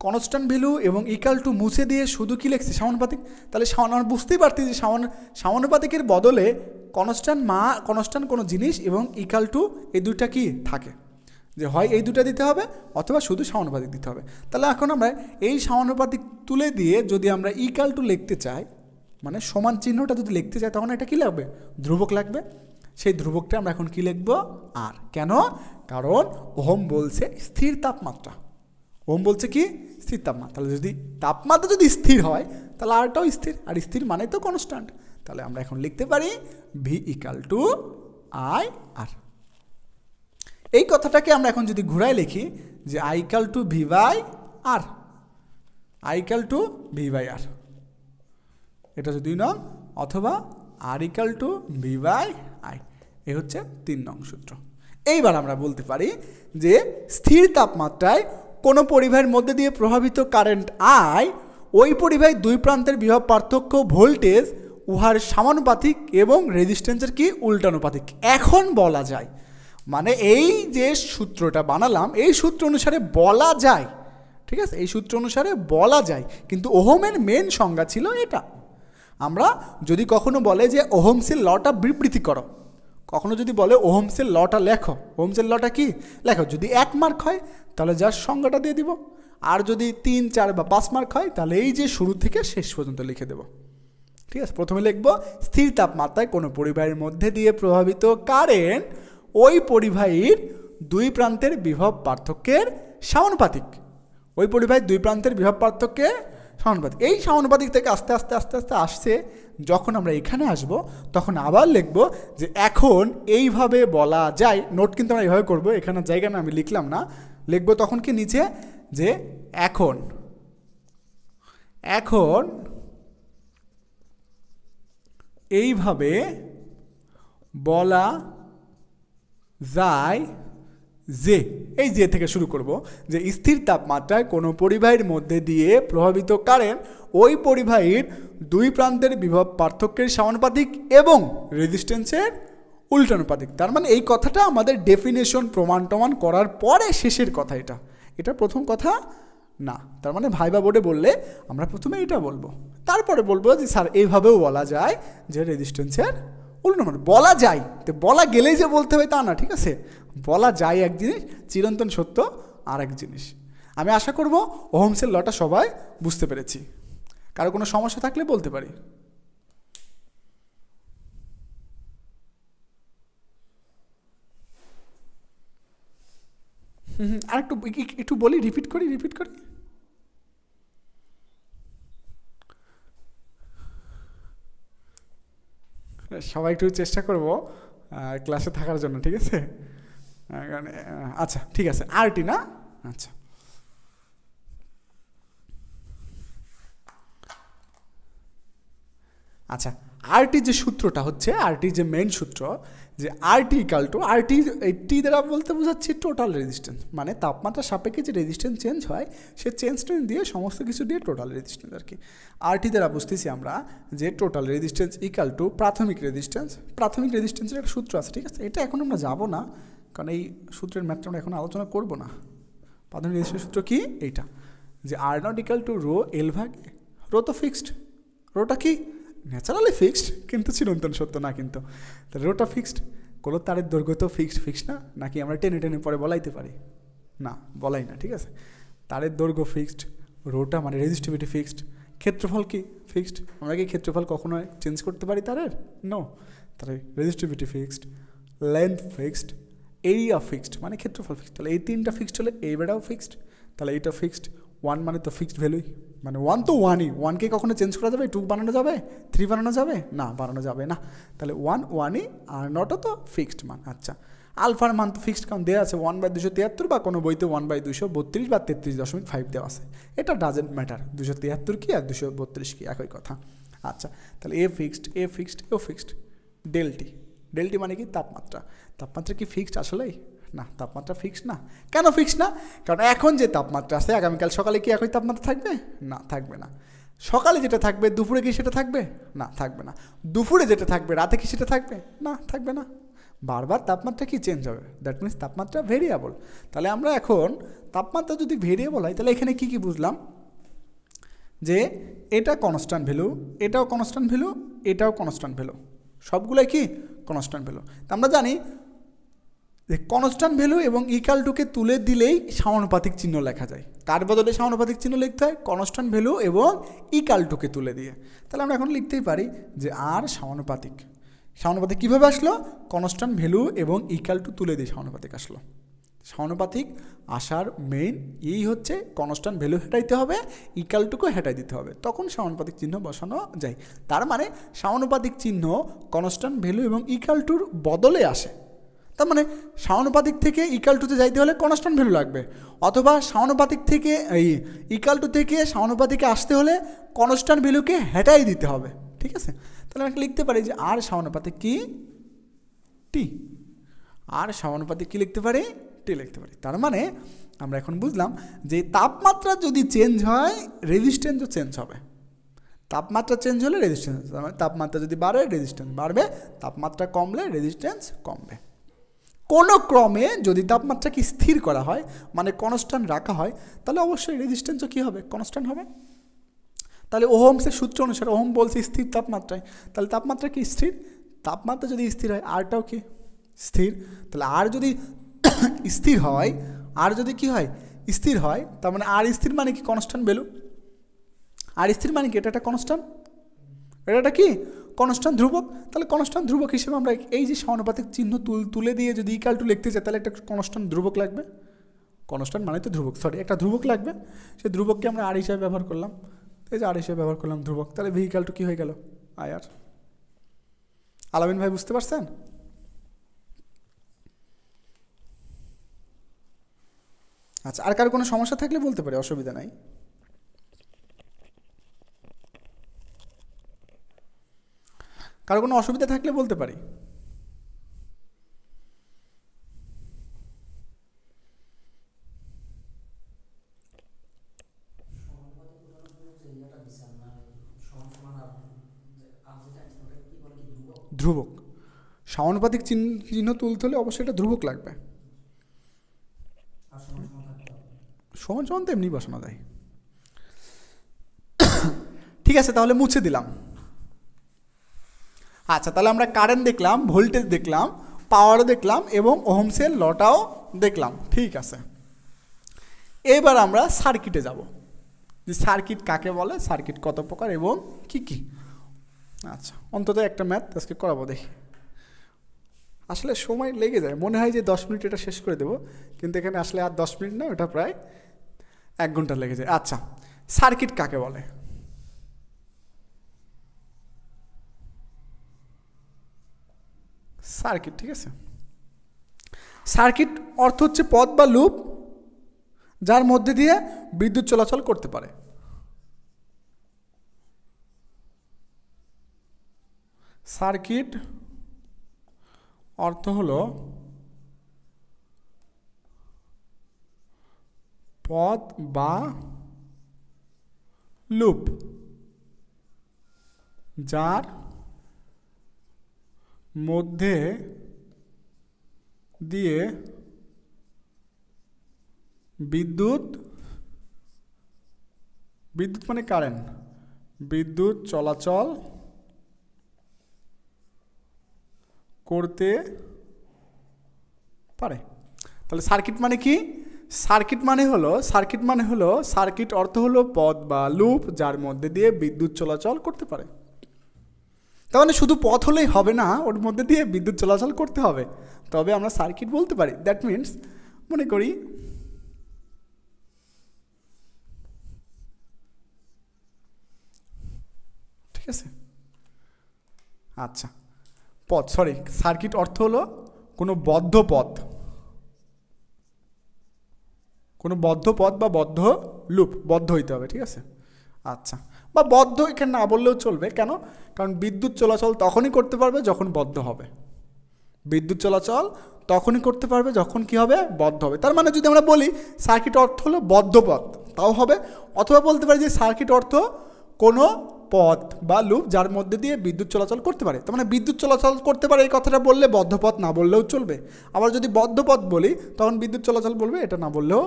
[SPEAKER 1] কনস্ট্যান্ট ভ্যালু এবং ইকাল টু মুছে দিয়ে শুধু কি লেখছি সমানুপাতিক তাহলে আমরা বুঝতেই পারছি যে সমান সমানুপাতিকের বদলে কনস্ট্যান্ট মা কনস্ট্যান্ট কোনো জিনিস এবং ইকাল টু এই দুইটা কি থাকে যে হয় এই দুটা দিতে হবে অথবা শুধু সমানুপাতিক দিতে হবে তাহলে এখন আমরা এই সমানুপাতিক তুলে দিয়ে যদি আমরা ইকাল টু লিখতে চাই মানে সমান চিহ্নটা যদি লিখতে চাই তখন এটা কী লাগবে ধ্রুবক লাগবে সেই ধ্রুবকটা আমরা এখন কী লিখব আর কেন কারণ ওহম বলছে স্থির তাপমাত্রা ওহম বলছে কি স্থির তাপমাত্রা তাহলে যদি তাপমাত্রা যদি স্থির হয় তাহলে আরটাও স্থির আর স্থির মানে তো কনস্ট্যান্ট তাহলে আমরা এখন লিখতে পারি V equal to I R এই কথাটাকে আমরা এখন যদি ঘুরাই লিখি যে I equal to V by R I equal to V by R এটা হচ্ছে দুই নং অথবা R equal to V by I এ হচ্ছে তিন নং সূত্র এইবার আমরা বলতে পারি যে স্থির তাপমাত্রায় কোনো পরিবাহের মধ্যে দিয়ে প্রভাবিত কারেন্ট আয় ওই পরিবাহের দুই প্রান্তের বিভব পার্থক্য ভোল্টেজ উহার সামানুপাতিক এবং রেজিস্ট্যান্সের কি উল্টানুপাতিক এখন বলা যায় মানে এই যে সূত্রটা বানালাম এই সূত্র অনুসারে বলা যায় ঠিক আছে এই সূত্র অনুসারে বলা যায় কিন্তু ওহমের মেন সংজ্ঞা ছিল এটা আমরা যদি কখনো বলে যে ওহমসের লটা বিবৃতি করো কখনো যদি বলে ওহমসের লটা লেখো ওহমসের লটা কি লেখো যদি এক মার্ক হয় তাহলে যার সংজ্ঞাটা দিয়ে দিব আর যদি তিন চার বা পাঁচ মার্ক হয় তাহলে এই যে শুরু থেকে শেষ পর্যন্ত লিখে দেব ঠিক আছে প্রথমে লিখব স্থির তাপমাত্রায় কোনো পরিবাহের মধ্যে দিয়ে প্রভাবিত কারেন্ট ওই পরিবাহীর দুই প্রান্তের বিভব পার্থক্যের সমানুপাতিক ওই পরিবাহীর দুই প্রান্তের বিভব পার্থক্যের সাউন্ডবাদিক এই সাউন্ডবাদিক থেকে আস্তে আস্তে আস্তে আস্তে আসছে যখন আমরা এখানে আসব তখন আবার লিখব যে এখন এইভাবে বলা যায় নোট কিন্তু আমরা এইভাবে করবো এখানে জায়গা না আমি লিখলাম না লিখব তখন কি নিচে যে এখন এখন এইভাবে বলা যায় জে এই জে থেকে শুরু করব যে স্থির তাপমাত্রায় কোনো পরিবাহীর মধ্যে দিয়ে প্রভাবিত কারেন্ট ওই পরিবাহীর দুই প্রান্তের বিভব পার্থক্যের সমানুপাতিক এবং রেজিস্ট্যান্সের উল্টানুপাতিক তার মানে এই কথাটা আমাদের ডেফিনেশন প্রমাণ টমান করার পরে শেষের কথা এটা এটা প্রথম কথা না তার মানে ভাইবা বোর্ডে বললে আমরা প্রথমে এটা বলবো তারপরে বলবো যে স্যার এইভাবেও বলা যায় যে রেজিস্ট্যান্সের উল্টো বলা যায় তো বলা গেলেই যে বলতে হবে তা না ঠিক আছে বলা যায় এক জিনিস চিরন্তন সত্য আর এক জিনিস আমি আশা করব ওহমসের লটা সবাই বুঝতে পেরেছি কারো কোনো সমস্যা থাকলে বলতে পারি আর একটু একটু বলি রিপিট করি রিপিট করি সবাই একটু চেষ্টা করব ক্লাসে থাকার জন্য ঠিক আছে আচ্ছা ঠিক আছে আরটি না আচ্ছা আচ্ছা আরটি যে সূত্রটা হচ্ছে আরটি যে মেন সূত্র যে R T equal to R T T দ্বারা বলতে বোঝাচ্ছি টোটাল রেজিস্ট্যান্স মানে তাপমাত্রা সাপেক্ষে যে রেজিস্ট্যান্স চেঞ্জ হয় সে চেঞ্জটা দিয়ে সমস্ত কিছু দিয়ে টোটাল রেজিস্ট্যান্স আর কি আরটি দ্বারা বুঝতেছি আমরা যে টোটাল রেজিস্ট্যান্স ইকাল টু প্রাথমিক রেজিস্ট্যান্স প্রাথমিক রেজিস্ট্যান্সের একটা সূত্র আছে ঠিক আছে এটা এখন আমরা যাব না কারণ এই সূত্রের ম্যাথটা আমরা এখন আলোচনা করব না প্রাথমিক রেজিস্ট্রেশন সূত্র কি এইটা যে R naught equal to rho L ভাগ রো তো ফিক্সড রোটা কি ন্যাচারালি ফিক্সড কিন্তু চিরন্তন সত্য না কিন্তু তাহলে রোটা ফিক্সড কোনো তারের দৈর্ঘ্য তো ফিক্সড ফিক্সড না নাকি আমরা টেনে টেনে পরে বলাইতে পারি না বলাই না ঠিক আছে তারের দৈর্ঘ্য ফিক্সড রোটা মানে রেজিস্টিভিটি ফিক্সড ক্ষেত্রফল কি ফিক্সড আমরা কি ক্ষেত্রফল কখনো চেঞ্জ করতে পারি তারের নো তাহলে resistivity fixed length fixed area fixed মানে ক্ষেত্রফল ফিক্সড তাহলে এই তিনটা ফিক্সড হলে এই বেড়াও ফিক্সড তাহলে এইটা ফিক্সড ওয়ান মানে তো ফিক্সড ভ্যালুই মানে ওয়ান তো ওয়ানই ওয়ানকে কখনো চেঞ্জ করা যাবে টু বানানো যাবে থ্রি বানানো যাবে না বানানো যাবে না তাহলে ওয়ান ওয়ানই আর নটা তো ফিক্সড মান আচ্ছা আলফার মান তো ফিক্সড কারণ দেওয়া আছে ওয়ান বাই দুশো তিয়াত্তর বা কোনো বইতে ওয়ান বাই দুশো বত্রিশ বা তেত্রিশ দশমিক ফাইভ দেওয়া আছে এটা ডাজেন্ট ম্যাটার দুশো তিয়াত্তর কি আর দুশো বত্রিশ কি একই কথা আচ্ছা তাহলে A fixed A fixed A fixed del T del T মানে কি তাপমাত্রা তাপমাত্রা কি ফিক্সড আসলেই না তাপমাত্রা ফিক্স না কেন ফিক্স না কারণ এখন যে তাপমাত্রা আছে আগামীকাল সকালে কি একই তাপমাত্রা থাকবে না থাকবে না সকালে যেটা থাকবে দুপুরে কি সেটা থাকবে না থাকবে না দুপুরে যেটা থাকবে রাতে কি সেটা থাকবে না থাকবে না বারবার তাপমাত্রা কি চেঞ্জ হবে দ্যাট মিনস তাপমাত্রা ভেরিয়েবল তাহলে আমরা এখন তাপমাত্রা যদি ভেরিয়েবল হয় তাহলে এখানে কি কি বুঝলাম যে এটা কনস্ট্যান্ট ভ্যালু এটাও কনস্ট্যান্ট ভ্যালু এটাও কনস্ট্যান্ট ভ্যালু সবগুলোই কি কনস্ট্যান্ট ভ্যালু তা আমরা জানি যে কনস্ট্যান্ট ভ্যালু এবং ইকাল টুকে তুলে দিলেই সমানুপাতিক চিহ্ন লেখা যায় তার বদলে সমানুপাতিক চিহ্ন লিখতে হয় কনস্ট্যান্ট ভ্যালু এবং ইকাল টুকে তুলে দিয়ে তাহলে আমরা এখন লিখতেই পারি যে আর সমানুপাতিক সমানুপাতিক কীভাবে আসলো কনস্ট্যান্ট ভ্যালু এবং ইকাল টু তুলে দিয়ে সমানুপাতিক আসলো সমানুপাতিক আসার মেইন এই হচ্ছে কনস্ট্যান্ট ভ্যালু হেঁটাইতে হবে ইকালটুকু হেঁটাই দিতে হবে তখন সমানুপাতিক চিহ্ন বসানো যায় তার মানে সমানুপাতিক চিহ্ন কনস্ট্যান্ট ভ্যালু এবং ইকালটুর বদলে আসে তার মানে সাউনপাতিক থেকে ইকাল টুতে যাইতে হলে কনস্ট্যান্ট ভ্যালু লাগবে অথবা সাউনপাতিক থেকে এই ইকাল টু থেকে সাউনপাতিকে আসতে হলে কনস্ট্যান্ট ভ্যালুকে হেঁটাই দিতে হবে ঠিক আছে তাহলে আমরা লিখতে পারি যে আর সাউনপাতিক কি টি আর সাউনপাতিক কী লিখতে পারি টি লিখতে পারি তার মানে আমরা এখন বুঝলাম যে তাপমাত্রা যদি চেঞ্জ হয় রেজিস্ট্যান্সও চেঞ্জ হবে তাপমাত্রা চেঞ্জ হলে রেজিস্ট্যান্স তাপমাত্রা যদি বাড়ে রেজিস্ট্যান্স বাড়বে তাপমাত্রা কমলে রেজিস্ট্যান্স কমবে কোনো ক্রমে যদি তাপমাত্রাকে স্থির করা হয় মানে কনস্ট্যান্ট রাখা হয় তাহলে অবশ্যই রেজিস্ট্যান্সও কী হবে কনস্ট্যান্ট হবে তাহলে ওহোমসের সূত্র অনুসারে ওহম বলছে স্থির তাপমাত্রায় তাহলে তাপমাত্রা কি স্থির তাপমাত্রা যদি স্থির হয় আরটাও কি স্থির তাহলে আর যদি স্থির হয় আর যদি কি হয় স্থির হয় তার মানে আর স্থির মানে কি কনস্ট্যান্ট বেলু আর স্থির মানে কি এটা একটা কনস্ট্যান্ট এটা একটা কি কনস্ট্যান্ট ধ্রুবক তাহলে কনস্ট্যান্ট ধ্রুবক হিসেবে আমরা এই যে সমানুপাতিক চিহ্ন তুলে দিয়ে যদি ইকাল টু লিখতে চাই তাহলে একটা কনস্ট্যান্ট ধ্রুবক লাগবে কনস্ট্যান্ট মানে তো ধ্রুবক সরি একটা ধ্রুবক লাগবে সেই ধ্রুবককে আমরা আর হিসাবে ব্যবহার করলাম এই যে আর হিসাবে ব্যবহার করলাম ধ্রুবক তাহলে ভেহিকাল টু কী হয়ে গেল আই আর আলামিন ভাই বুঝতে পারছেন আচ্ছা আর কারো কোনো সমস্যা থাকলে বলতে পারি অসুবিধা নাই কারো কোনো অসুবিধা থাকলে বলতে পারি ধ্রুবক সমানুপাতিক চিহ্ন তুলতে হলে অবশ্যই এটা ধ্রুবক লাগবে সমান সমান তো এমনি বসানো দেয় ঠিক আছে তাহলে মুছে দিলাম আচ্ছা তাহলে আমরা কারেন্ট দেখলাম ভোল্টেজ দেখলাম পাওয়ারও দেখলাম এবং ওহমসের লটাও দেখলাম ঠিক আছে এবার আমরা সার্কিটে যাব যে সার্কিট কাকে বলে সার্কিট কত প্রকার এবং কি কি আচ্ছা অন্তত একটা ম্যাথ আজকে করাবো দেখি আসলে সময় লেগে যায় মনে হয় যে দশ মিনিট এটা শেষ করে দেবো কিন্তু এখানে আসলে আর দশ মিনিট না ওটা প্রায় এক ঘন্টা লেগে যায় আচ্ছা সার্কিট কাকে বলে সার্কিট ঠিক আছে সার্কিট অর্থ হচ্ছে পথ বা লুপ যার মধ্যে দিয়ে বিদ্যুৎ চলাচল করতে পারে সার্কিট অর্থ হল পথ বা লুপ যার মধ্যে দিয়ে বিদ্যুৎ বিদ্যুৎ মানে কারেন্ট বিদ্যুৎ চলাচল করতে পারে তাহলে সার্কিট মানে কি সার্কিট মানে হলো সার্কিট মানে হলো সার্কিট অর্থ হলো পথ বা লুপ যার মধ্যে দিয়ে বিদ্যুৎ চলাচল করতে পারে তার মানে শুধু পথ হলেই হবে না ওর মধ্যে দিয়ে বিদ্যুৎ চলাচল করতে হবে তবে আমরা সার্কিট বলতে পারি দ্যাট মিনস মনে করি ঠিক আছে আচ্ছা পথ সরি সার্কিট অর্থ হলো কোনো বদ্ধ পথ কোনো বদ্ধ পথ বা বদ্ধ লুপ বদ্ধ হইতে হবে ঠিক আছে আচ্ছা বা বদ্ধ এখানে না বললেও চলবে কেন কারণ বিদ্যুৎ চলাচল তখনই করতে পারবে যখন বদ্ধ হবে বিদ্যুৎ চলাচল তখনই করতে পারবে যখন কি হবে বদ্ধ হবে তার মানে যদি আমরা বলি সার্কিট অর্থ হলো বদ্ধ পথ তাও হবে অথবা বলতে পারি যে সার্কিট অর্থ কোনো পথ বা লুপ যার মধ্যে দিয়ে বিদ্যুৎ চলাচল করতে পারে তার মানে বিদ্যুৎ চলাচল করতে পারে এই কথাটা বললে বদ্ধপথ না বললেও চলবে আবার যদি বদ্ধপথ বলি তখন বিদ্যুৎ চলাচল বলবে এটা না বললেও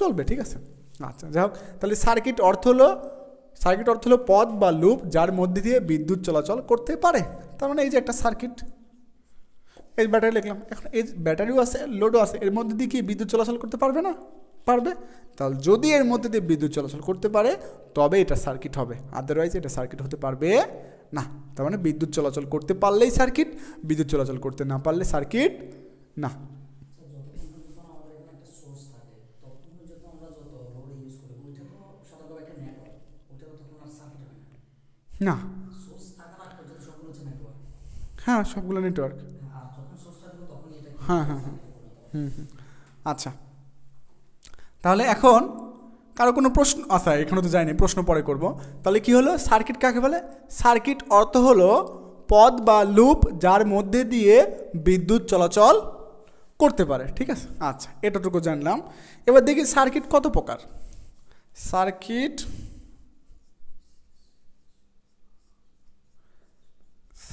[SPEAKER 1] চলবে ঠিক আছে আচ্ছা যাই হোক তাহলে সার্কিট অর্থ হলো সার্কিট অর্থ হলো পথ বা লুপ যার মধ্যে দিয়ে বিদ্যুৎ চলাচল করতে পারে তার মানে এই যে একটা সার্কিট এই ব্যাটারি লিখলাম এখন এই ব্যাটারিও আছে লোডও আছে এর মধ্যে দিয়ে কি বিদ্যুৎ চলাচল করতে পারবে না পারবে তাহলে যদি এর মধ্যে দিয়ে বিদ্যুৎ চলাচল করতে পারে তবে এটা সার্কিট হবে আদারওয়াইজ এটা সার্কিট হতে পারবে না তার মানে বিদ্যুৎ চলাচল করতে পারলেই সার্কিট বিদ্যুৎ চলাচল করতে না পারলে সার্কিট না না হ্যাঁ সবগুলো নেটওয়ার্ক হ্যাঁ হ্যাঁ হ্যাঁ হুম হুম আচ্ছা তাহলে এখন কারো কোনো প্রশ্ন আচ্ছা এখানে তো যায়নি প্রশ্ন পরে করব তাহলে কি হলো সার্কিট কাকে বলে সার্কিট অর্থ হলো পদ বা লুপ যার মধ্যে দিয়ে বিদ্যুৎ চলাচল করতে পারে ঠিক আছে আচ্ছা এটাটুকু জানলাম এবার দেখি সার্কিট কত প্রকার সার্কিট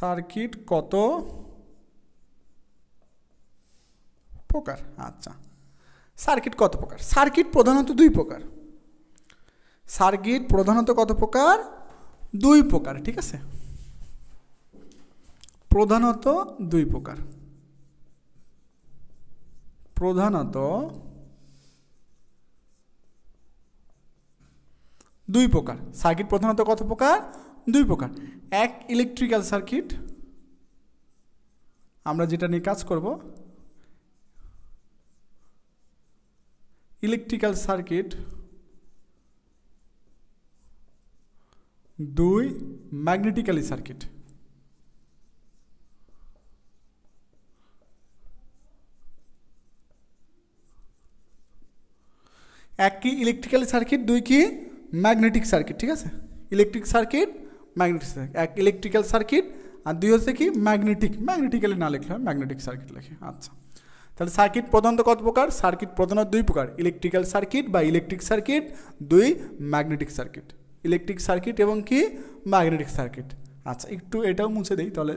[SPEAKER 1] সার্কিট কত প্রকার আচ্ছা সার্কিট কত প্রকার সার্কিট প্রধানত দুই প্রকার সার্কিট প্রধানত কত প্রকার দুই প্রকার ঠিক আছে প্রধানত দুই প্রকার প্রধানত দুই প্রকার সার্কিট প্রধানত কত প্রকার দুই প্রকার এক ইলেকট্রিক্যাল সার্কিট আমরা যেটা নিয়ে কাজ করব ইলেকট্রিক্যাল সার্কিট দুই ম্যাগনেটিক্যালি সার্কিট এক কি ইলেকট্রিক্যাল সার্কিট দুই কি ম্যাগনেটিক সার্কিট ঠিক আছে ইলেকট্রিক সার্কিট ম্যাগনেটিক সার্কিট এক ইলেকট্রিক্যাল সার্কিট আর দুই হচ্ছে কি ম্যাগনেটিক ম্যাগনেটিক্যালি না লিখলে হয় ম্যাগনেটিক সার্কিট লেখে আচ্ছা তাহলে সার্কিট প্রধানত কত প্রকার সার্কিট প্রধানত দুই প্রকার ইলেকট্রিক্যাল সার্কিট বা ইলেকট্রিক সার্কিট দুই ম্যাগনেটিক সার্কিট ইলেকট্রিক সার্কিট এবং কি ম্যাগনেটিক সার্কিট আচ্ছা একটু এটাও মুছে দিই তাহলে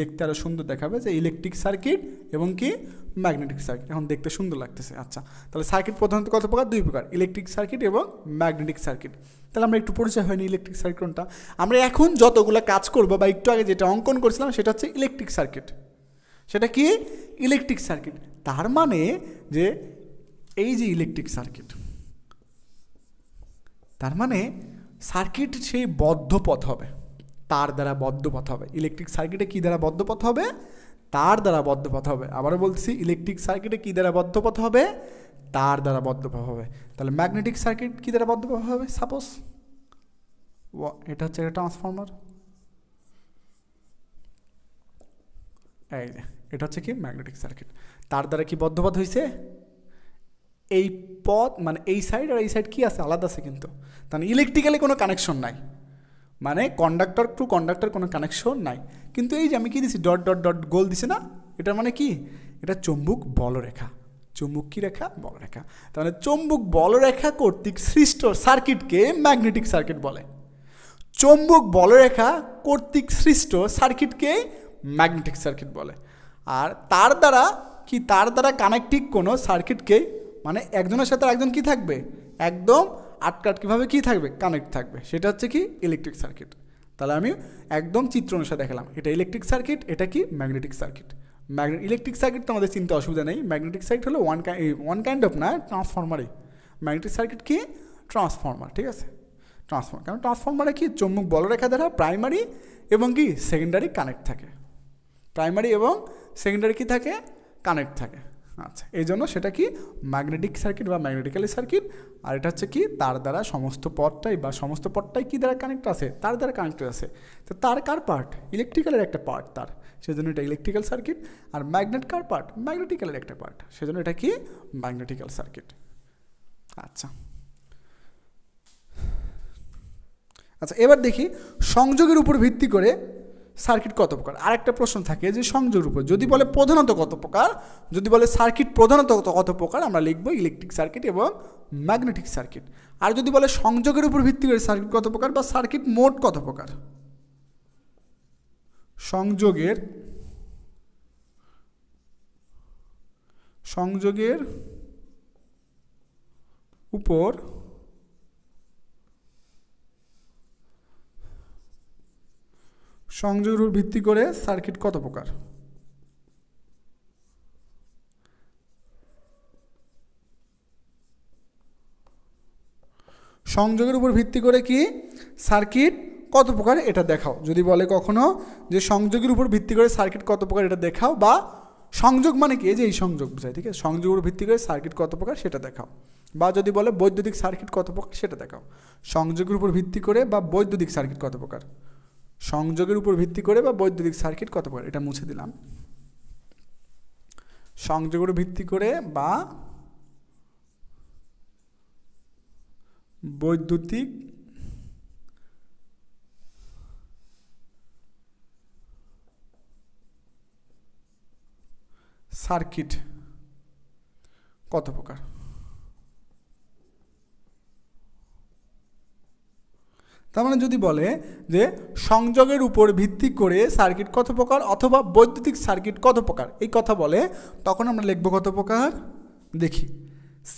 [SPEAKER 1] দেখতে আরও সুন্দর দেখাবে যে ইলেকট্রিক সার্কিট এবং কি ম্যাগনেটিক সার্কিট এখন দেখতে সুন্দর লাগতেছে আচ্ছা তাহলে সার্কিট প্রধানত কত প্রকার দুই প্রকার ইলেকট্রিক সার্কিট এবং ম্যাগনেটিক সার্কিট তাহলে আমরা একটু পরিচয় হয়নি ইলেকট্রিক সার্কিট কোনটা আমরা এখন যতগুলো কাজ করবো বা একটু আগে যেটা অঙ্কন করছিলাম সেটা হচ্ছে ইলেকট্রিক সার্কিট সেটা কি ইলেকট্রিক সার্কিট তার মানে যে এই যে ইলেকট্রিক সার্কিট তার মানে সার্কিট সেই বদ্ধ পথ হবে তার দ্বারা বদ্ধপথ হবে ইলেকট্রিক সার্কিটে কী দ্বারা বদ্ধপথ হবে তার দ্বারা বদ্ধপথ হবে আবারও বলছি ইলেকট্রিক সার্কিটে কী দ্বারা বদ্ধপথ হবে তার দ্বারা বদ্ধপথ হবে তাহলে ম্যাগনেটিক সার্কিট কী দ্বারা বদ্ধপথ হবে সাপোজ এটা হচ্ছে একটা ট্রান্সফর্মার এই এটা হচ্ছে কি ম্যাগনেটিক সার্কিট তার দ্বারা কি বদ্ধপথ হয়েছে এই পথ মানে এই সাইড আর এই সাইড কি আছে আলাদা আছে কিন্তু তাহলে ইলেকট্রিক্যালি কোনো কানেকশন নাই মানে কন্ডাক্টর টু কন্ডাক্টর কোনো কানেকশন নাই কিন্তু এই যে আমি কী দিছি ডট ডট ডট গোল দিছে না এটা মানে কি এটা চম্বুক বলরেখা চম্বুক কী রেখা বলরেখা তাহলে চম্বুক বলরেখা কর্তৃক সৃষ্ট সার্কিটকে ম্যাগনেটিক সার্কিট বলে চম্বুক বলরেখা কর্তৃক সৃষ্ট সার্কিটকে ম্যাগনেটিক সার্কিট বলে আর তার দ্বারা কি তার দ্বারা কানেক্টিক কোনো সার্কিটকে মানে একজনের সাথে একজন কি থাকবে একদম আটকাট কীভাবে কী থাকবে কানেক্ট থাকবে সেটা হচ্ছে কি ইলেকট্রিক সার্কিট তাহলে আমি একদম চিত্র অনুসারে দেখালাম এটা ইলেকট্রিক সার্কিট এটা কি ম্যাগনেটিক সার্কিট ম্যাগনে ইলেকট্রিক সার্কিট তো আমাদের চিন্তা অসুবিধা নেই ম্যাগনেটিক সার্কিট হলো ওয়ান ওয়ান কাইন্ড অফ না ট্রান্সফর্মারই ম্যাগনেটিক সার্কিট কি ট্রান্সফর্মার ঠিক আছে ট্রান্সফর্মার কারণ ট্রান্সফর্মারে কি চম্মুক বলরেখা দ্বারা প্রাইমারি এবং কি সেকেন্ডারি কানেক্ট থাকে প্রাইমারি এবং সেকেন্ডারি কি থাকে কানেক্ট থাকে আচ্ছা এই জন্য সেটা কি ম্যাগনেটিক সার্কিট বা ম্যাগনেটিক্যালি সার্কিট আর এটা হচ্ছে কি তার দ্বারা সমস্ত পথটাই বা সমস্ত পথটাই কী দ্বারা কানেক্ট আছে তার দ্বারা কানেক্টেড আছে তো তার কার পার্ট ইলেকট্রিক্যালের একটা পার্ট তার সেজন্য এটা ইলেকট্রিক্যাল সার্কিট আর ম্যাগনেট কার পার্ট ম্যাগনেটিক্যালের একটা পার্ট সেজন্য এটা কি ম্যাগনেটিক্যাল সার্কিট আচ্ছা আচ্ছা এবার দেখি সংযোগের উপর ভিত্তি করে সার্কিট কত প্রকার আর একটা প্রশ্ন থাকে যে সংযোগ উপর যদি বলে প্রধানত কত প্রকার যদি বলে সার্কিট প্রধানত কত প্রকার আমরা লিখব ইলেকট্রিক সার্কিট এবং ম্যাগনেটিক সার্কিট আর যদি বলে সংযোগের উপর ভিত্তি করে সার্কিট কত প্রকার বা সার্কিট মোট কত প্রকার সংযোগের সংযোগের উপর সংযোগের উপর ভিত্তি করে সার্কিট কত প্রকার সংযোগের উপর ভিত্তি করে কি সার্কিট কত প্রকার এটা দেখাও যদি বলে কখনো যে সংযোগের উপর ভিত্তি করে সার্কিট কত প্রকার এটা দেখাও বা সংযোগ মানে কি যে এই সংযোগ বোঝায় ঠিক আছে সংযোগের উপর ভিত্তি করে সার্কিট কত প্রকার সেটা দেখাও বা যদি বলে বৈদ্যুতিক সার্কিট কত প্রকার সেটা দেখাও সংযোগের উপর ভিত্তি করে বা বৈদ্যুতিক সার্কিট কত প্রকার সংযোগের উপর ভিত্তি করে বা বৈদ্যুতিক সার্কিট কত প্রকার এটা মুছে দিলাম সংযোগের ভিত্তি করে বা বৈদ্যুতিক সার্কিট কত প্রকার তার মানে যদি বলে যে সংযোগের উপর ভিত্তি করে সার্কিট কত প্রকার অথবা বৈদ্যুতিক সার্কিট কত প্রকার এই কথা বলে তখন আমরা লিখব কত প্রকার দেখি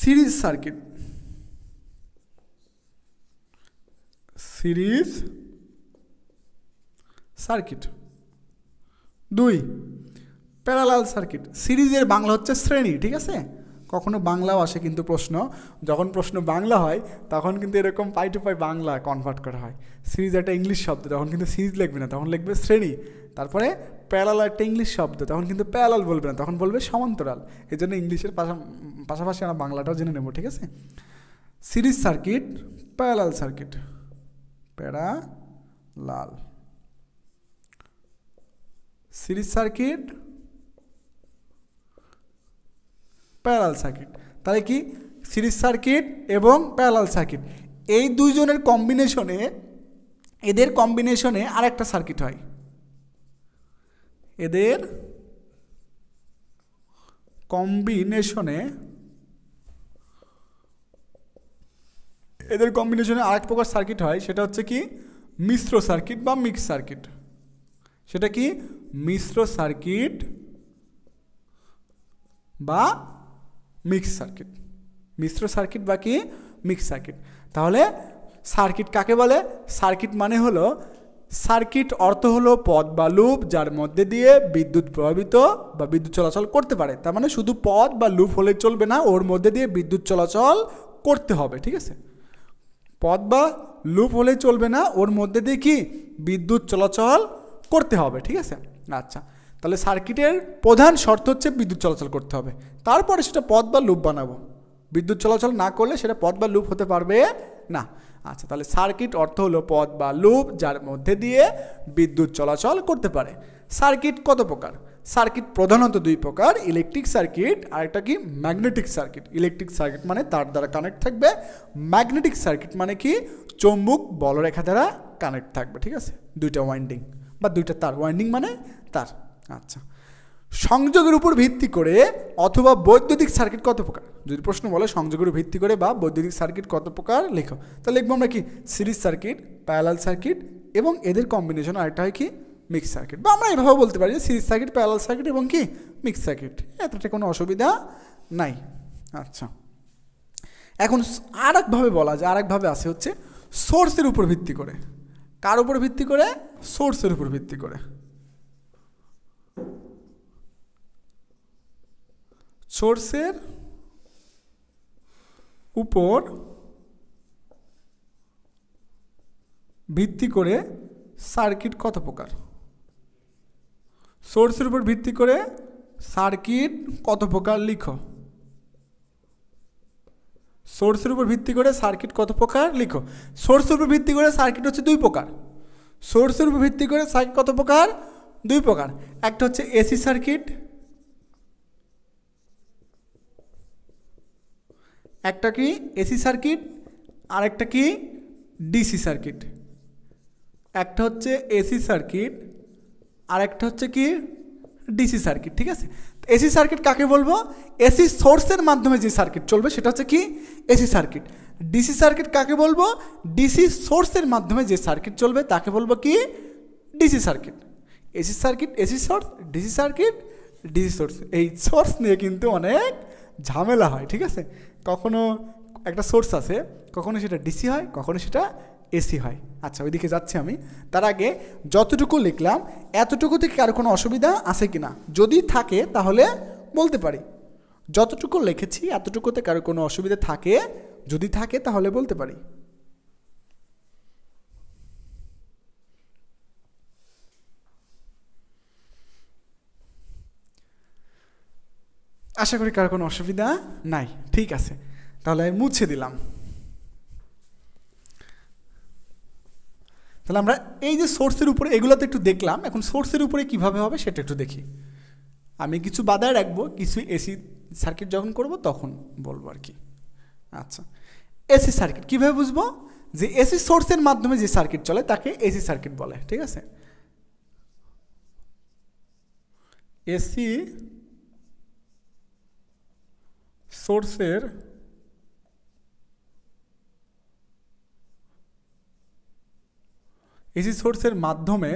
[SPEAKER 1] সিরিজ সার্কিট সিরিজ সার্কিট দুই প্যারালাল সার্কিট সিরিজের বাংলা হচ্ছে শ্রেণী ঠিক আছে কখনো বাংলাও আসে কিন্তু প্রশ্ন যখন প্রশ্ন বাংলা হয় তখন কিন্তু এরকম পাই টু পাই বাংলা কনভার্ট করা হয় সিরিজ একটা ইংলিশ শব্দ তখন কিন্তু সিরিজ লিখবে না তখন লিখবে শ্রেণী তারপরে প্যালাল একটা ইংলিশ শব্দ তখন কিন্তু প্যালাল বলবে না তখন বলবে সমান্তরাল এই জন্য ইংলিশের পাশাপাশি আমরা বাংলাটাও জেনে নেব ঠিক আছে series circuit parallel circuit parallel series circuit parallel circuit তাহলে কি সিরিজ সার্কিট এবং প্যারাল সার্কিট এই দুইজনের কম্বিনেশনে এদের কম্বিনেশনে আরেকটা সার্কিট হয় এদের কম্বিনেশনে এদের কম্বিনেশনে আরেক প্রকার সার্কিট হয় সেটা হচ্ছে কি মিশ্র সার্কিট বা মিক্স সার্কিট সেটা কি মিশ্র সার্কিট বা মিক্স সার্কিট মিশ্র সার্কিট বা কি মিক্স সার্কিট তাহলে সার্কিট কাকে বলে সার্কিট মানে হলো সার্কিট অর্থ হলো পথ বা লুপ যার মধ্যে দিয়ে বিদ্যুৎ প্রভাবিত বা বিদ্যুৎ চলাচল করতে পারে তার মানে শুধু পথ বা লুপ হলে চলবে না ওর মধ্যে দিয়ে বিদ্যুৎ চলাচল করতে হবে ঠিক আছে পথ বা লুপ হলে চলবে না ওর মধ্যে দিয়ে কি বিদ্যুৎ চলাচল করতে হবে ঠিক আছে আচ্ছা তাহলে সার্কিটের প্রধান শর্ত হচ্ছে বিদ্যুৎ চলাচল করতে হবে তারপরে সেটা পথ বা লুপ বানাবো বিদ্যুৎ চলাচল না করলে সেটা পথ বা লুপ হতে পারবে না আচ্ছা তাহলে সার্কিট অর্থ হলো পথ বা লুপ যার মধ্যে দিয়ে বিদ্যুৎ চলাচল করতে পারে সার্কিট কত প্রকার সার্কিট প্রধানত দুই প্রকার ইলেকট্রিক সার্কিট আর একটা কি ম্যাগনেটিক সার্কিট ইলেকট্রিক সার্কিট মানে তার দ্বারা কানেক্ট থাকবে ম্যাগনেটিক সার্কিট মানে কি চৌম্বুক বলরেখা দ্বারা কানেক্ট থাকবে ঠিক আছে দুইটা ওয়াইন্ডিং বা দুইটা তার ওয়াইন্ডিং মানে তার আচ্ছা সংযোগের উপর ভিত্তি করে অথবা বৈদ্যুতিক সার্কিট কত প্রকার যদি প্রশ্ন বলে সংযোগের উপর ভিত্তি করে বা বৈদ্যুতিক সার্কিট কত প্রকার লেখো তাহলে লিখবো আমরা কি সিরিজ সার্কিট প্যারালাল সার্কিট এবং এদের কম্বিনেশন আরেকটা হয় কি মিক্স সার্কিট বা আমরা এভাবে বলতে পারি যে সিরিজ সার্কিট প্যারালাল সার্কিট এবং কি মিক্স সার্কিট এতটা কোনো অসুবিধা নাই আচ্ছা এখন আর একভাবে বলা যায় আর একভাবে আসে হচ্ছে সোর্সের উপর ভিত্তি করে কার উপর ভিত্তি করে সোর্সের উপর ভিত্তি করে সোর্সের উপর ভিত্তি করে সার্কিট কত প্রকার সোর্সের উপর ভিত্তি করে সার্কিট কত প্রকার লিখো সোর্সের উপর ভিত্তি করে সার্কিট কত প্রকার লিখো সোর্সের উপর ভিত্তি করে সার্কিট হচ্ছে দুই প্রকার সোর্সের উপর ভিত্তি করে সার্কিট কত প্রকার দুই প্রকার একটা হচ্ছে এসি সার্কিট একটা কি এসি সার্কিট আর একটা কি ডিসি সার্কিট একটা হচ্ছে এসি সার্কিট আর একটা হচ্ছে কি ডিসি সার্কিট ঠিক আছে এসি সার্কিট কাকে বলবো এসি সোর্সের মাধ্যমে যে সার্কিট চলবে সেটা হচ্ছে কি এসি সার্কিট ডিসি সার্কিট কাকে বলবো ডিসি সোর্সের মাধ্যমে যে সার্কিট চলবে তাকে বলবো কি DC circuit AC circuit AC source DC circuit DC source এই সোর্স নিয়ে কিন্তু অনেক ঝামেলা হয় ঠিক আছে কখনো একটা সোর্স আছে কখনো সেটা ডিসি হয় কখনো সেটা এসি হয় আচ্ছা ওইদিকে যাচ্ছি আমি তার আগে যতটুকু লিখলাম এতটুকু থেকে কারো কোনো অসুবিধা আছে কি না যদি থাকে তাহলে বলতে পারি যতটুকু লিখেছি এতটুকুতে কারো কোনো অসুবিধা থাকে যদি থাকে তাহলে বলতে পারি আশা করি কারো কোনো অসুবিধা নাই ঠিক আছে তাহলে মুছে দিলাম তাহলে আমরা এই যে সোর্সের উপরে এগুলোতে একটু দেখলাম এখন সোর্সের উপরে কিভাবে হবে সেটা একটু দেখি আমি কিছু বাদায় রাখবো কিছু এসি সার্কিট যখন করব তখন বলবো আর কি আচ্ছা এসি সার্কিট কীভাবে বুঝবো যে এসি সোর্সের মাধ্যমে যে সার্কিট চলে তাকে এসি সার্কিট বলে ঠিক আছে এসি সোর্সের এসি সোর্সের মাধ্যমে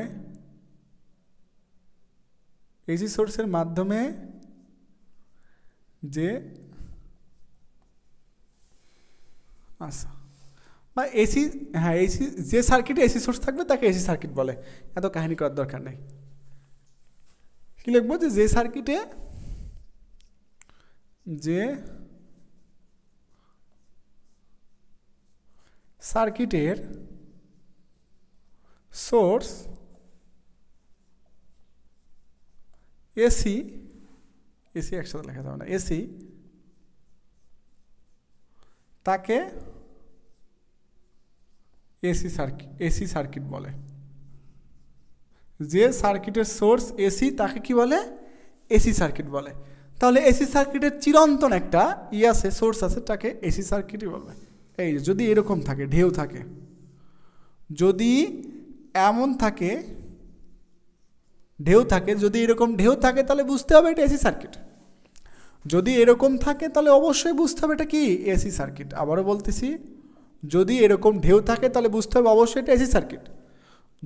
[SPEAKER 1] এসি সোর্সের মাধ্যমে যে আচ্ছা বা এসি হ্যাঁ এসি যে সার্কিটে এসি সোর্স থাকবে তাকে এসি সার্কিট বলে এত কাহিনী করার দরকার নেই কী লিখবো যে যে সার্কিটে যে সার্কিটের সোর্স এসি এসি একসাথে লেখা যাবে না এসি তাকে এসি সার্কিট এসি সার্কিট বলে যে সার্কিটের সোর্স এসি তাকে কি বলে এসি সার্কিট বলে তাহলে এসি সার্কিটের চিরন্তন একটা ই আছে সোর্স আছে তাকে এসি সার্কিটই বলবে এই যদি এরকম থাকে ঢেউ থাকে যদি এমন থাকে ঢেউ থাকে যদি এরকম ঢেউ থাকে তাহলে বুঝতে হবে এটা এসি সার্কিট যদি এরকম থাকে তাহলে অবশ্যই বুঝতে হবে এটা কি এসি সার্কিট আবারও বলতেছি যদি এরকম ঢেউ থাকে তাহলে বুঝতে হবে অবশ্যই এটা এসি সার্কিট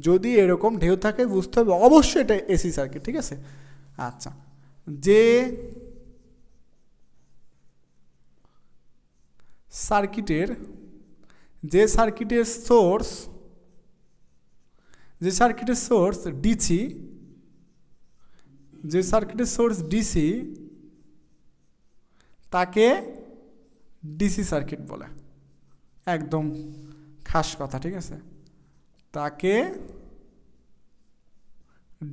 [SPEAKER 1] যদি এরকম ঢেউ থাকে বুঝতে হবে অবশ্যই এটা এসি সার্কিট ঠিক আছে আচ্ছা যে সার্কিটের যে সার্কিটের সোর্স যে সার্কিটের সোর্স ডিসি যে সার্কিটের সোর্স ডিসি তাকে ডিসি সার্কিট বলে একদম খাস কথা ঠিক আছে তাকে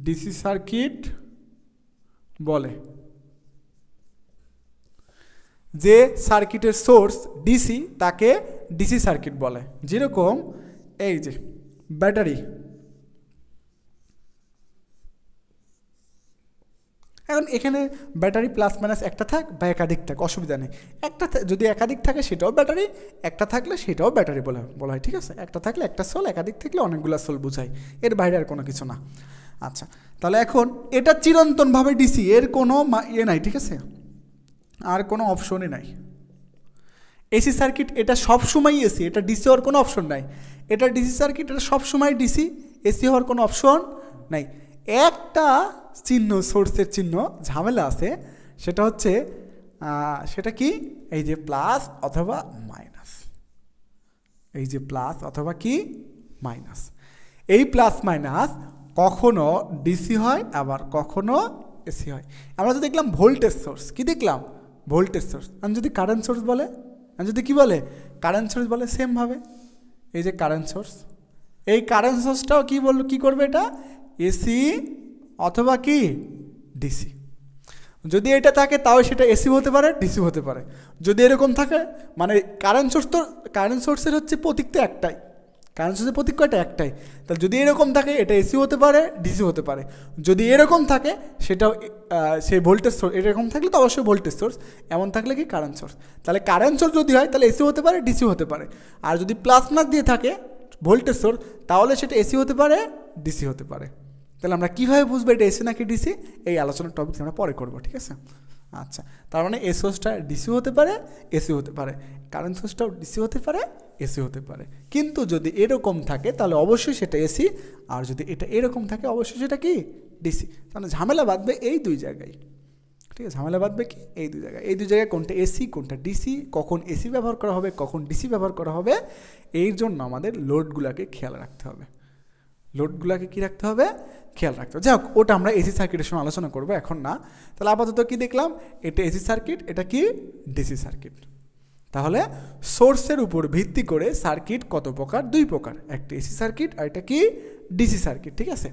[SPEAKER 1] ডিসি সার্কিট বলে যে সার্কিটের সোর্স ডিসি তাকে ডিসি সার্কিট বলে যেরকম এই যে ব্যাটারি এখন এখানে ব্যাটারি প্লাস মাইনাস একটা থাক বা একাধিক থাক অসুবিধা নেই একটা যদি একাধিক থাকে সেটাও ব্যাটারি একটা থাকলে সেটাও ব্যাটারি বলা বলা হয় ঠিক আছে একটা থাকলে একটা সোল একাধিক থাকলে অনেকগুলো সোল বোঝায় এর বাইরে আর কোনো কিছু না আচ্ছা তাহলে এখন এটা চিরন্তনভাবে ডিসি এর কোনো ইয়ে নাই ঠিক আছে আর কোনো অপশনই নাই এসি সার্কিট এটা সবসময় এসি e এটা ডিসি হওয়ার কোনো অপশন নাই এটা ডিসি সার্কিট এটা সবসময় ডিসি এসি হওয়ার কোনো অপশন নাই একটা চিহ্ন সোর্সের চিহ্ন ঝামেলা আছে সেটা হচ্ছে সেটা কি এই যে প্লাস অথবা মাইনাস এই যে প্লাস অথবা কি মাইনাস এই প্লাস মাইনাস কখনো ডিসি হয় আবার কখনো এসি হয় আমরা তো দেখলাম ভোল্টেজ সোর্স কি দেখলাম ভোল্টেজ সোর্স আর যদি কারেন্ট সোর্স বলে আর যদি কি বলে কারেন্ট সোর্স বলে সেমভাবে এই যে কারেন্ট সোর্স এই কারেন্ট সোর্সটাও কী বল কী করবে এটা এসি অথবা কি ডিসি যদি এটা থাকে তাও সেটা এসি হতে পারে ডিসি হতে পারে যদি এরকম থাকে মানে কারেন্ট সোর্স তো কারেন্ট সোর্সের হচ্ছে প্রতীক তো একটাই ট্রান্সলেশন প্রতিক্রিয়াটা একটাই তাহলে যদি এরকম থাকে এটা এসি হতে পারে ডিসি হতে পারে যদি এরকম থাকে সেটাও সেই ভোল্টেজ সোর্স এরকম থাকলে তো অবশ্যই ভোল্টেজ সোর্স এমন থাকলে কি কারেন্ট সোর্স তাহলে কারেন্ট সোর্স যদি হয় তাহলে এসি হতে পারে ডিসি হতে পারে আর যদি প্লাস মার্ক দিয়ে থাকে ভোল্টেজ সোর্স তাহলে সেটা এসি হতে পারে ডিসি হতে পারে তাহলে আমরা কীভাবে বুঝবো এটা এসি নাকি ডিসি এই আলোচনার টপিক আমরা পরে করবো ঠিক আছে আচ্ছা তার মানে এ সোর্সটা ডিসি হতে পারে এসি হতে পারে কারেন্ট সোর্সটাও ডিসি হতে পারে এসি হতে পারে কিন্তু যদি এরকম থাকে তাহলে অবশ্যই সেটা এসি আর যদি এটা এরকম থাকে অবশ্যই সেটা কি ডিসি তাহলে ঝামেলা বাঁধবে এই দুই জায়গায় ঠিক আছে ঝামেলা বাঁধবে কি এই দুই জায়গায় এই দুই জায়গায় কোনটা এসি কোনটা ডিসি কখন এসি ব্যবহার করা হবে কখন ডিসি ব্যবহার করা হবে এর জন্য আমাদের লোডগুলোকে খেয়াল রাখতে হবে লোডগুলোকে কী রাখতে হবে খেয়াল রাখতে হবে যাই হোক ওটা আমরা এসি সার্কিটের সময় আলোচনা করবো এখন না তাহলে আপাতত কী দেখলাম এটা এসি সার্কিট এটা কি ডিসি সার্কিট তাহলে সোর্সের উপর ভিত্তি করে সার্কিট কত প্রকার দুই প্রকার একটা এসি সার্কিট আর একটা কি ডিসি সার্কিট ঠিক আছে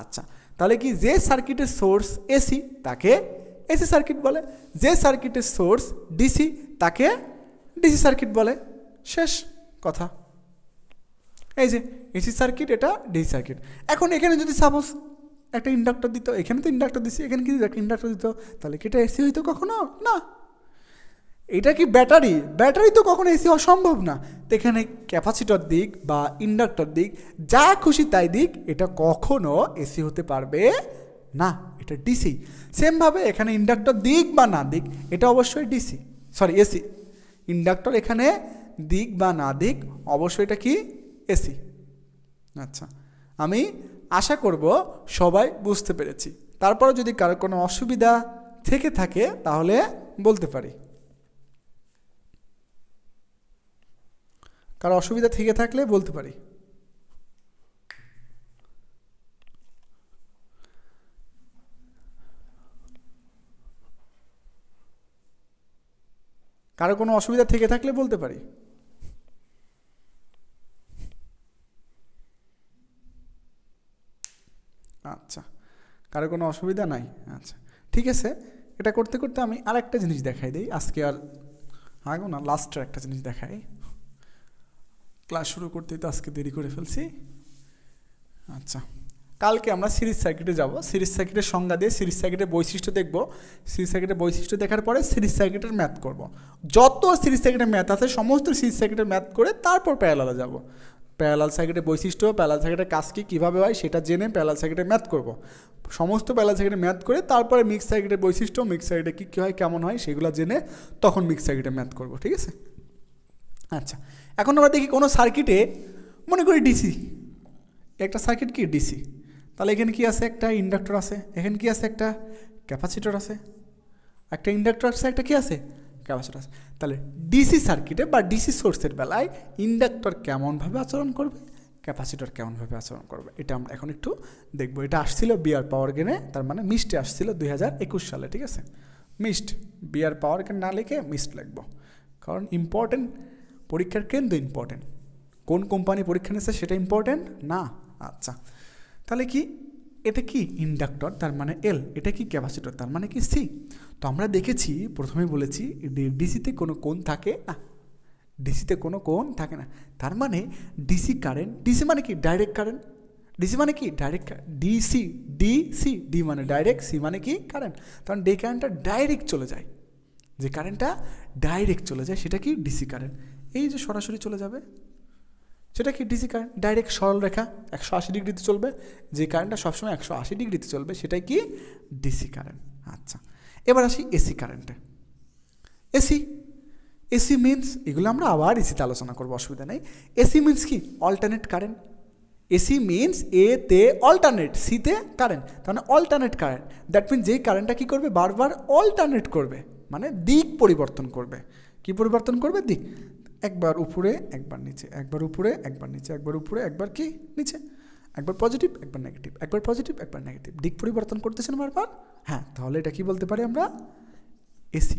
[SPEAKER 1] আচ্ছা তাহলে কি যে সার্কিটের সোর্স এসি তাকে এসি সার্কিট বলে যে সার্কিটের সোর্স ডিসি তাকে ডিসি সার্কিট বলে শেষ কথা এই যে এসি সার্কিট এটা ডিসি সার্কিট এখন এখানে যদি সাপোজ একটা ইন্ডাক্টর দিত এখানে তো ইন্ডাক্টর দিছি এখানে কি ইন্ডাক্টর দিত তাহলে কি এটা এসি হইতো কখনো না এটা কি ব্যাটারি ব্যাটারি তো কখনো এসি অসম্ভব না তো এখানে ক্যাপাসিটর দিক বা ইন্ডাক্টর দিক যা খুশি তাই দিক এটা কখনো এসি হতে পারবে না এটা ডিসি সেমভাবে এখানে ইন্ডাক্টর দিক বা না দিক এটা অবশ্যই ডিসি সরি এসি ইন্ডাক্টর এখানে দিক বা না দিক অবশ্যই এটা কি এসি আচ্ছা আমি আশা করব সবাই বুঝতে পেরেছি তারপরে যদি কারো কোনো অসুবিধা থেকে থাকে তাহলে বলতে পারি কার অসুবিধা থেকে থাকলে বলতে পারি কারো কোনো অসুবিধা থেকে থাকলে বলতে পারি আচ্ছা কারো কোনো অসুবিধা নাই আচ্ছা ঠিক আছে এটা করতে করতে আমি আর একটা জিনিস দেখাই দিই আজকে আর হ্যাঁ না লাস্টের একটা জিনিস দেখাই ক্লাস শুরু করতেই তো আজকে দেরি করে ফেলছি আচ্ছা কালকে আমরা সিরিজ সার্কিটে যাব সিরিজ সার্কিটের সংজ্ঞা দিয়ে সিরিজ সার্কিটের বৈশিষ্ট্য দেখব সিরিজ সার্কিটের বৈশিষ্ট্য দেখার পরে সিরিজ সার্কিটের ম্যাথ করব। যত সিরিজ সার্কিটের ম্যাথ আছে সমস্ত সিরিজ সার্কিটের ম্যাথ করে তারপর প্যারালালে যাব প্যালাল সার্কিটের বৈশিষ্ট্য প্যালাল সার্কিটের কাজ কী কীভাবে হয় সেটা জেনে প্যালাল সার্কিটের ম্যাথ করব। সমস্ত প্যালাল সার্কিটের ম্যাথ করে তারপরে মিক্স সার্কিটের বৈশিষ্ট্য মিক্স সার্কিটে কী কী হয় কেমন হয় সেগুলো জেনে তখন মিক্স সার্কিটের ম্যাথ করব ঠিক আছে আচ্ছা এখন আমরা দেখি কোনো সার্কিটে মনে করি ডিসি একটা সার্কিট কি ডিসি তাহলে এখানে কি আছে একটা ইন্ডাক্টর আছে এখানে কি আছে একটা ক্যাপাসিটর আছে একটা ইন্ডাক্টর আছে একটা কি আছে ক্যাপাসিটর আছে তাহলে ডিসি সার্কিটে বা ডিসি সোর্সের বেলায় ইন্ডাক্টর কেমনভাবে আচরণ করবে ক্যাপাসিটর কেমনভাবে আচরণ করবে এটা আমরা এখন একটু দেখবো এটা আসছিল বিয়ার পাওয়ার গেনে তার মানে মিস্টে আসছিল দুই সালে ঠিক আছে মিস্ট বিয়ার পাওয়ার গেন না লিখে মিস্ট লিখবো কারণ ইম্পর্টেন্ট পরীক্ষার কেন্দ্র ইম্পর্টেন্ট কোন কোম্পানি পরীক্ষা নিচ্ছে সেটা ইম্পর্টেন্ট না আচ্ছা তাহলে কি এটা কি ইন্ডাক্টর তার মানে এল এটা কি ক্যাপাসিটর তার মানে কি সি তো আমরা দেখেছি প্রথমে বলেছি ডিসিতে কোনো কোণ থাকে না ডিসিতে কোনো কোণ থাকে না তার মানে ডিসি কারেন্ট ডিসি মানে কি ডাইরেক্ট কারেন্ট ডিসি মানে কি ডাইরেক্ট ডিসি ডিসি ডি মানে ডাইরেক্ট সি মানে কি কারেন্ট তখন ডি কারেন্টটা ডাইরেক্ট চলে যায় যে কারেন্টটা ডাইরেক্ট চলে যায় সেটা কি ডিসি কারেন্ট এই যে সরাসরি চলে যাবে সেটা কি ডিসি কারেন্ট ডাইরেক্ট সরল রেখা একশো আশি ডিগ্রিতে চলবে যে কারেন্টটা সবসময় একশো আশি ডিগ্রিতে চলবে সেটাই কি ডিসি কারেন্ট আচ্ছা এবার আসি এসি কারেন্টে এসি এসি মিনস এগুলো আমরা আবার এসিতে আলোচনা করবো অসুবিধা নেই এসি মিনস কি alternate current AC means A তে অল্টারনেট সিতে কারেন্ট তার মানে অল্টারনেট কারেন্ট দ্যাট মিনস যেই কারেন্টটা কী করবে বারবার অল্টারনেট করবে মানে দিক পরিবর্তন করবে কি পরিবর্তন করবে দিক একবার উপরে একবার নিচে একবার উপরে একবার নিচে একবার উপরে একবার কি নিচে একবার পজিটিভ একবার নেগেটিভ একবার পজিটিভ একবার নেগেটিভ দিক পরিবর্তন করতেছেন বারবার হ্যাঁ তাহলে এটা কি বলতে পারি আমরা এসি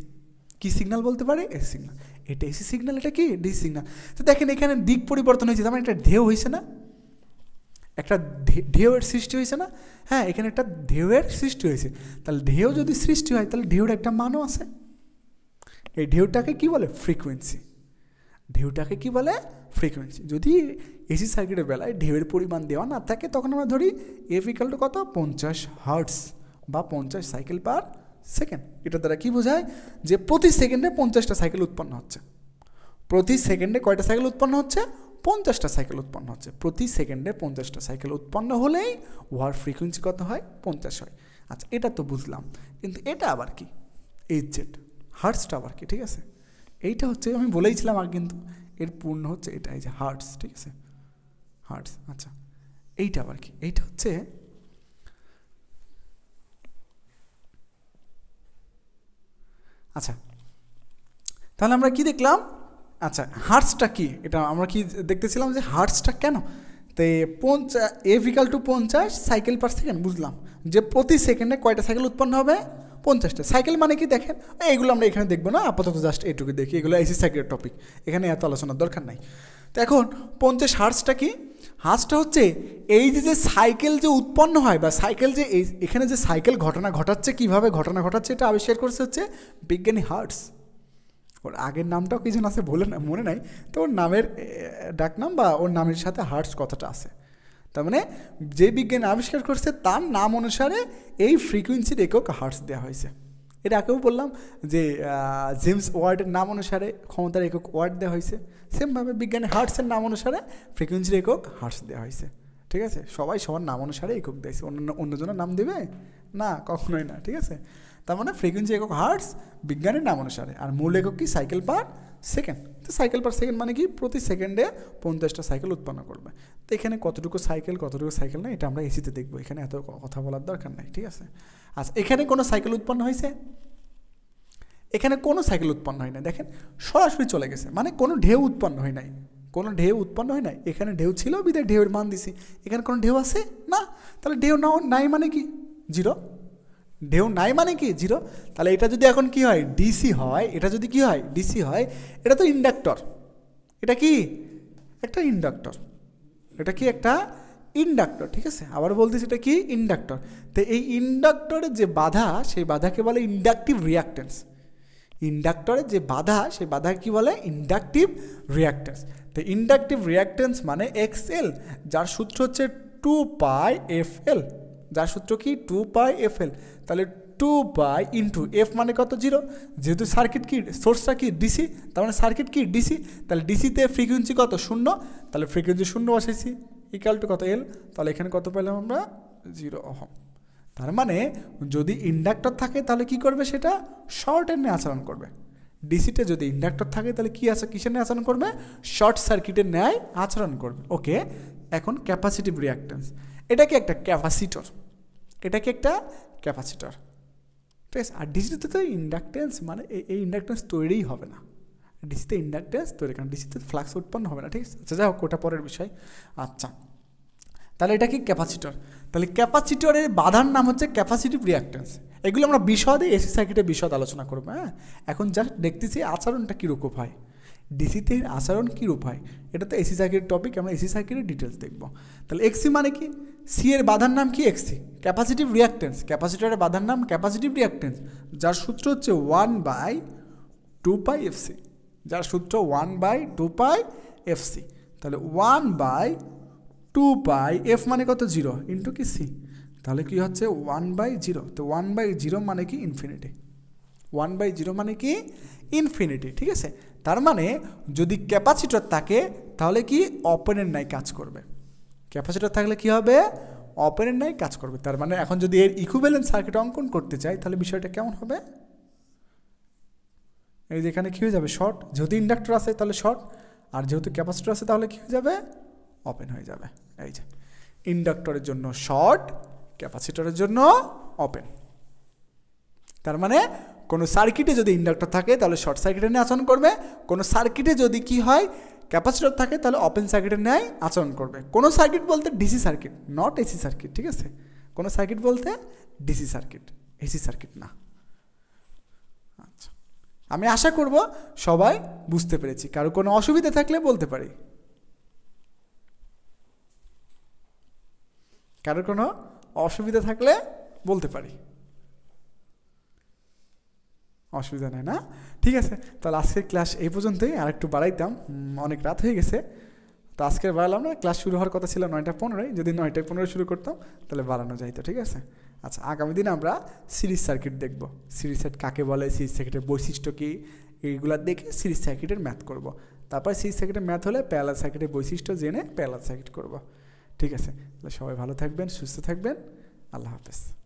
[SPEAKER 1] কি সিগনাল বলতে পারি এসি সিগনাল এটা এসি সিগনাল এটা কি ডি সিগনাল তো দেখেন এখানে দিক পরিবর্তন হয়েছে তার মানে একটা এটা ঢেউ হয়েছে না একটা ঢেউয়ের সৃষ্টি হয়েছে না হ্যাঁ এখানে একটা ঢেউয়ের সৃষ্টি হয়েছে তাহলে ঢেউ যদি সৃষ্টি হয় তাহলে ঢেউর একটা মানও আছে এই ঢেউটাকে কি বলে ফ্রিকোয়েন্সি ঢেউটাকে কি বলে ফ্রিকোয়েন্সি যদি এসি সার্কিটের বেলায় ঢেউয়ের পরিমাণ দেওয়া না থাকে তখন আমরা ধরি এফিকাল টু কত পঞ্চাশ হার্টস বা পঞ্চাশ সাইকেল পার সেকেন্ড এটা দ্বারা কি বোঝায় যে প্রতি সেকেন্ডে পঞ্চাশটা সাইকেল উৎপন্ন হচ্ছে প্রতি সেকেন্ডে কয়টা সাইকেল উৎপন্ন হচ্ছে পঞ্চাশটা সাইকেল উৎপন্ন হচ্ছে প্রতি সেকেন্ডে পঞ্চাশটা সাইকেল উৎপন্ন হলেই ওয়ার ফ্রিকোয়েন্সি কত হয় পঞ্চাশ হয় আচ্ছা এটা তো বুঝলাম কিন্তু এটা আবার কি এইচ জেড হার্টসটা আবার কি ঠিক আছে এইটা হচ্ছে আমি বলেইছিলাম আগে কিন্তু এর পূর্ণ হচ্ছে এটা এই যে হার্টস ঠিক আছে হার্টস আচ্ছা এইটা আবার কি এইটা হচ্ছে আচ্ছা তাহলে আমরা কি দেখলাম আচ্ছা হার্টসটা কি এটা আমরা কি দেখতেছিলাম যে হার্টসটা কেন তো পঞ্চাশ এভিকাল টু পঞ্চাশ সাইকেল পার সেকেন্ড বুঝলাম যে প্রতি সেকেন্ডে কয়টা সাইকেল উৎপন্ন হবে পঞ্চাশটা সাইকেল মানে কি দেখেন এগুলো আমরা এখানে দেখবো না আপাতত জাস্ট এটুকু দেখি এগুলো এসি সাইকেলের টপিক এখানে এত আলোচনার দরকার নাই তো এখন পঞ্চাশ হার্সটা কি হার্সটা হচ্ছে এই যে যে সাইকেল যে উৎপন্ন হয় বা সাইকেল যে এই এখানে যে সাইকেল ঘটনা ঘটাচ্ছে কিভাবে ঘটনা ঘটাচ্ছে এটা আবিষ্কার করছে হচ্ছে বিজ্ঞানী হার্টস ওর আগের নামটাও কিছু যেন আছে বলে না মনে নাই তো ওর নামের ডাকনাম বা ওর নামের সাথে হার্টস কথাটা আছে তার মানে যে বিজ্ঞান আবিষ্কার করছে তার নাম অনুসারে এই ফ্রিকুয়েন্সির একক হার্স দেওয়া হয়েছে এটা আগেও বললাম যে জেমস ওয়ার্ডের নাম অনুসারে ক্ষমতার একক ওয়ার্ড দেওয়া হয়েছে সেমভাবে বিজ্ঞানী হার্টসের নাম অনুসারে ফ্রিকুয়েন্সির একক হার্টস দেওয়া হয়েছে ঠিক আছে সবাই সবার নাম অনুসারে একক দিয়েছে অন্য অন্যজনের নাম দেবে না কখনোই না ঠিক আছে তার মানে ফ্রিকুয়েন্সি একক হার্টস বিজ্ঞানের নাম অনুসারে আর মূল একক কি সাইকেল পার সেকেন্ড তো সাইকেল পার সেকেন্ড মানে কি প্রতি সেকেন্ডে পঞ্চাশটা সাইকেল উৎপন্ন করবে তো এখানে কতটুকু সাইকেল কতটুকু সাইকেল না এটা আমরা এসিতে দেখবো এখানে এত কথা বলার দরকার নাই ঠিক আছে আচ্ছা এখানে কোনো সাইকেল উৎপন্ন হয়েছে এখানে কোনো সাইকেল উৎপন্ন হয় নাই দেখেন সরাসরি চলে গেছে মানে কোনো ঢেউ উৎপন্ন হয় নাই কোনো ঢেউ উৎপন্ন হয় নাই এখানে ঢেউ ছিল বিদায় ঢেউয়ের মান দিছি এখানে কোনো ঢেউ আছে না তাহলে ঢেউ নাও নাই মানে কি জিরো ঢেউ নাই মানে কি জিরো তাহলে এটা যদি এখন কি হয় ডিসি হয় এটা যদি কি হয় ডিসি হয় এটা তো ইন্ডাক্টর এটা কি একটা ইন্ডাক্টর এটা কি একটা ইন্ডাক্টর ঠিক আছে আবার বলতে সেটা কি ইন্ডাক্টর তো এই ইন্ডাক্টরের যে বাধা সেই বাধাকে বলে ইন্ডাকটিভ রিয়াক্টেন্স ইন্ডাক্টরের যে বাধা সেই বাধা কি বলে ইন্ডাকটিভ রিয়াক্টেন্স তো ইন্ডাকটিভ রিয়াক্টেন্স মানে এক্স এল যার সূত্র হচ্ছে টু পাই এফ এল যার সূত্র কি টু পাই এফ এল তাহলে টু বাই ইন্টু এফ মানে কত জিরো যেহেতু সার্কিট কি সোর্সটা কি ডিসি তার মানে সার্কিট কি ডিসি তাহলে ডিসিতে ফ্রিকুয়েন্সি কত শূন্য তাহলে ফ্রিকুয়েন্সি শূন্য বসেছি ইকাল টু কত এল তাহলে এখানে কত পেলাম আমরা জিরো অহম তার মানে যদি ইন্ডাক্টর থাকে তাহলে কি করবে সেটা শর্ট নিয়ে আচরণ করবে ডিসিতে যদি ইন্ডাক্টর থাকে তাহলে কী আছে কিসের নিয়ে আচরণ করবে শর্ট সার্কিটের ন্যায় আচরণ করবে ওকে এখন ক্যাপাসিটিভ রিয়াক্ট্যান্স এটা কি একটা ক্যাপাসিটর এটা কি একটা ক্যাপাসিটার ঠিক আছে আর ডিসিতে তো ইন্ডাকটেন্স মানে এই ইন্ডাকটেন্স তৈরিই হবে না ডিসিতে ইন্ডাকটেন্স তৈরি কারণ ডিসিতে ফ্লাক্স উৎপন্ন হবে না ঠিক আছে আচ্ছা, যাই হোক ওটা পরের বিষয় আচ্ছা তাহলে এটা কি ক্যাপাসিটর তাহলে ক্যাপাসিটরের বাধার নাম হচ্ছে ক্যাপাসিটিভ রিয়াকটেন্স এগুলো আমরা বিশদে এসি সার্কিটে বিশদ আলোচনা করবো হ্যাঁ এখন জাস্ট দেখতেছি আচরণটা কীরকম হয় ডিসিতে আচরণ কীরূপ হয় এটা তো এসি সার্কিটের টপিক আমরা এসি সার্কিটের ডিটেলস দেখব তাহলে এক্সি মানে কি সি এর বাধার নাম কি এক্সি ক্যাপাসিটিভ রিয়াকটেন্স ক্যাপাসিটারের বাধার নাম ক্যাপাসিটিভ রিয়াকটেন্স যার সূত্র হচ্ছে one by two pi F C যার সূত্র one by two pi F C তাহলে one by two pi F মানে কত জিরো ইন্টু কি সি তাহলে কি হচ্ছে ওয়ান বাই জিরো তো ওয়ান বাই জিরো মানে কি ইনফিনিটি ওয়ান বাই জিরো মানে কি ইনফিনিটি ঠিক আছে তার মানে যদি ক্যাপাসিটর থাকে তাহলে কি অপেনের নাই কাজ করবে ক্যাপাসিটার থাকলে কি হবে অপারেন্ট নাই কাজ করবে তার মানে এখন যদি এর ইকুইভ্যালেন্ট সার্কিট অঙ্কন করতে চাই তাহলে বিষয়টা কেমন হবে এই যে এখানে কী হয়ে যাবে শর্ট যদি ইন্ডাক্টর আছে তাহলে শর্ট আর যেহেতু ক্যাপাসিটর আছে তাহলে কী হয়ে যাবে ওপেন হয়ে যাবে এই যে ইন্ডাক্টরের জন্য শর্ট ক্যাপাসিটরের জন্য ওপেন তার মানে কোনো সার্কিটে যদি ইন্ডাক্টর থাকে তাহলে শর্ট সার্কিটে নিয়ে আচরণ করবে কোনো সার্কিটে যদি কি হয় ক্যাপাসিটর থাকে তাহলে ওপেন সার্কিটের ন্যায় আচরণ করবে কোনো সার্কিট বলতে DC circuit not AC circuit ঠিক আছে কোনো সার্কিট বলতে ডিসি সার্কিট এসি সার্কিট না আচ্ছা আমি আশা করব সবাই বুঝতে পেরেছি কারো কোনো অসুবিধা থাকলে বলতে পারি কারোর কোনো অসুবিধা থাকলে বলতে পারি অসুবিধা নেই না ঠিক আছে তাহলে আজকের ক্লাস এই পর্যন্তই আর একটু বাড়াইতাম অনেক রাত হয়ে গেছে তো আজকের বাড়ালাম না ক্লাস শুরু হওয়ার কথা ছিল নয়টা পনেরোয় যদি নয়টায় পনেরো শুরু করতাম তাহলে বাড়ানো যাইতো ঠিক আছে আচ্ছা আগামী দিন আমরা সিরিজ সার্কিট দেখব সিরিজ সার্কিট কাকে বলে সিরিজ সার্কিটের বৈশিষ্ট্য কী এইগুলো দেখে সিরিজ সার্কিটের ম্যাথ করব। তারপর সিরিজ সার্কিটের ম্যাথ হলে প্যারালাল সার্কিটের বৈশিষ্ট্য জেনে প্যালার সার্কিট করব ঠিক আছে তাহলে সবাই ভালো থাকবেন সুস্থ থাকবেন আল্লাহ হাফেজ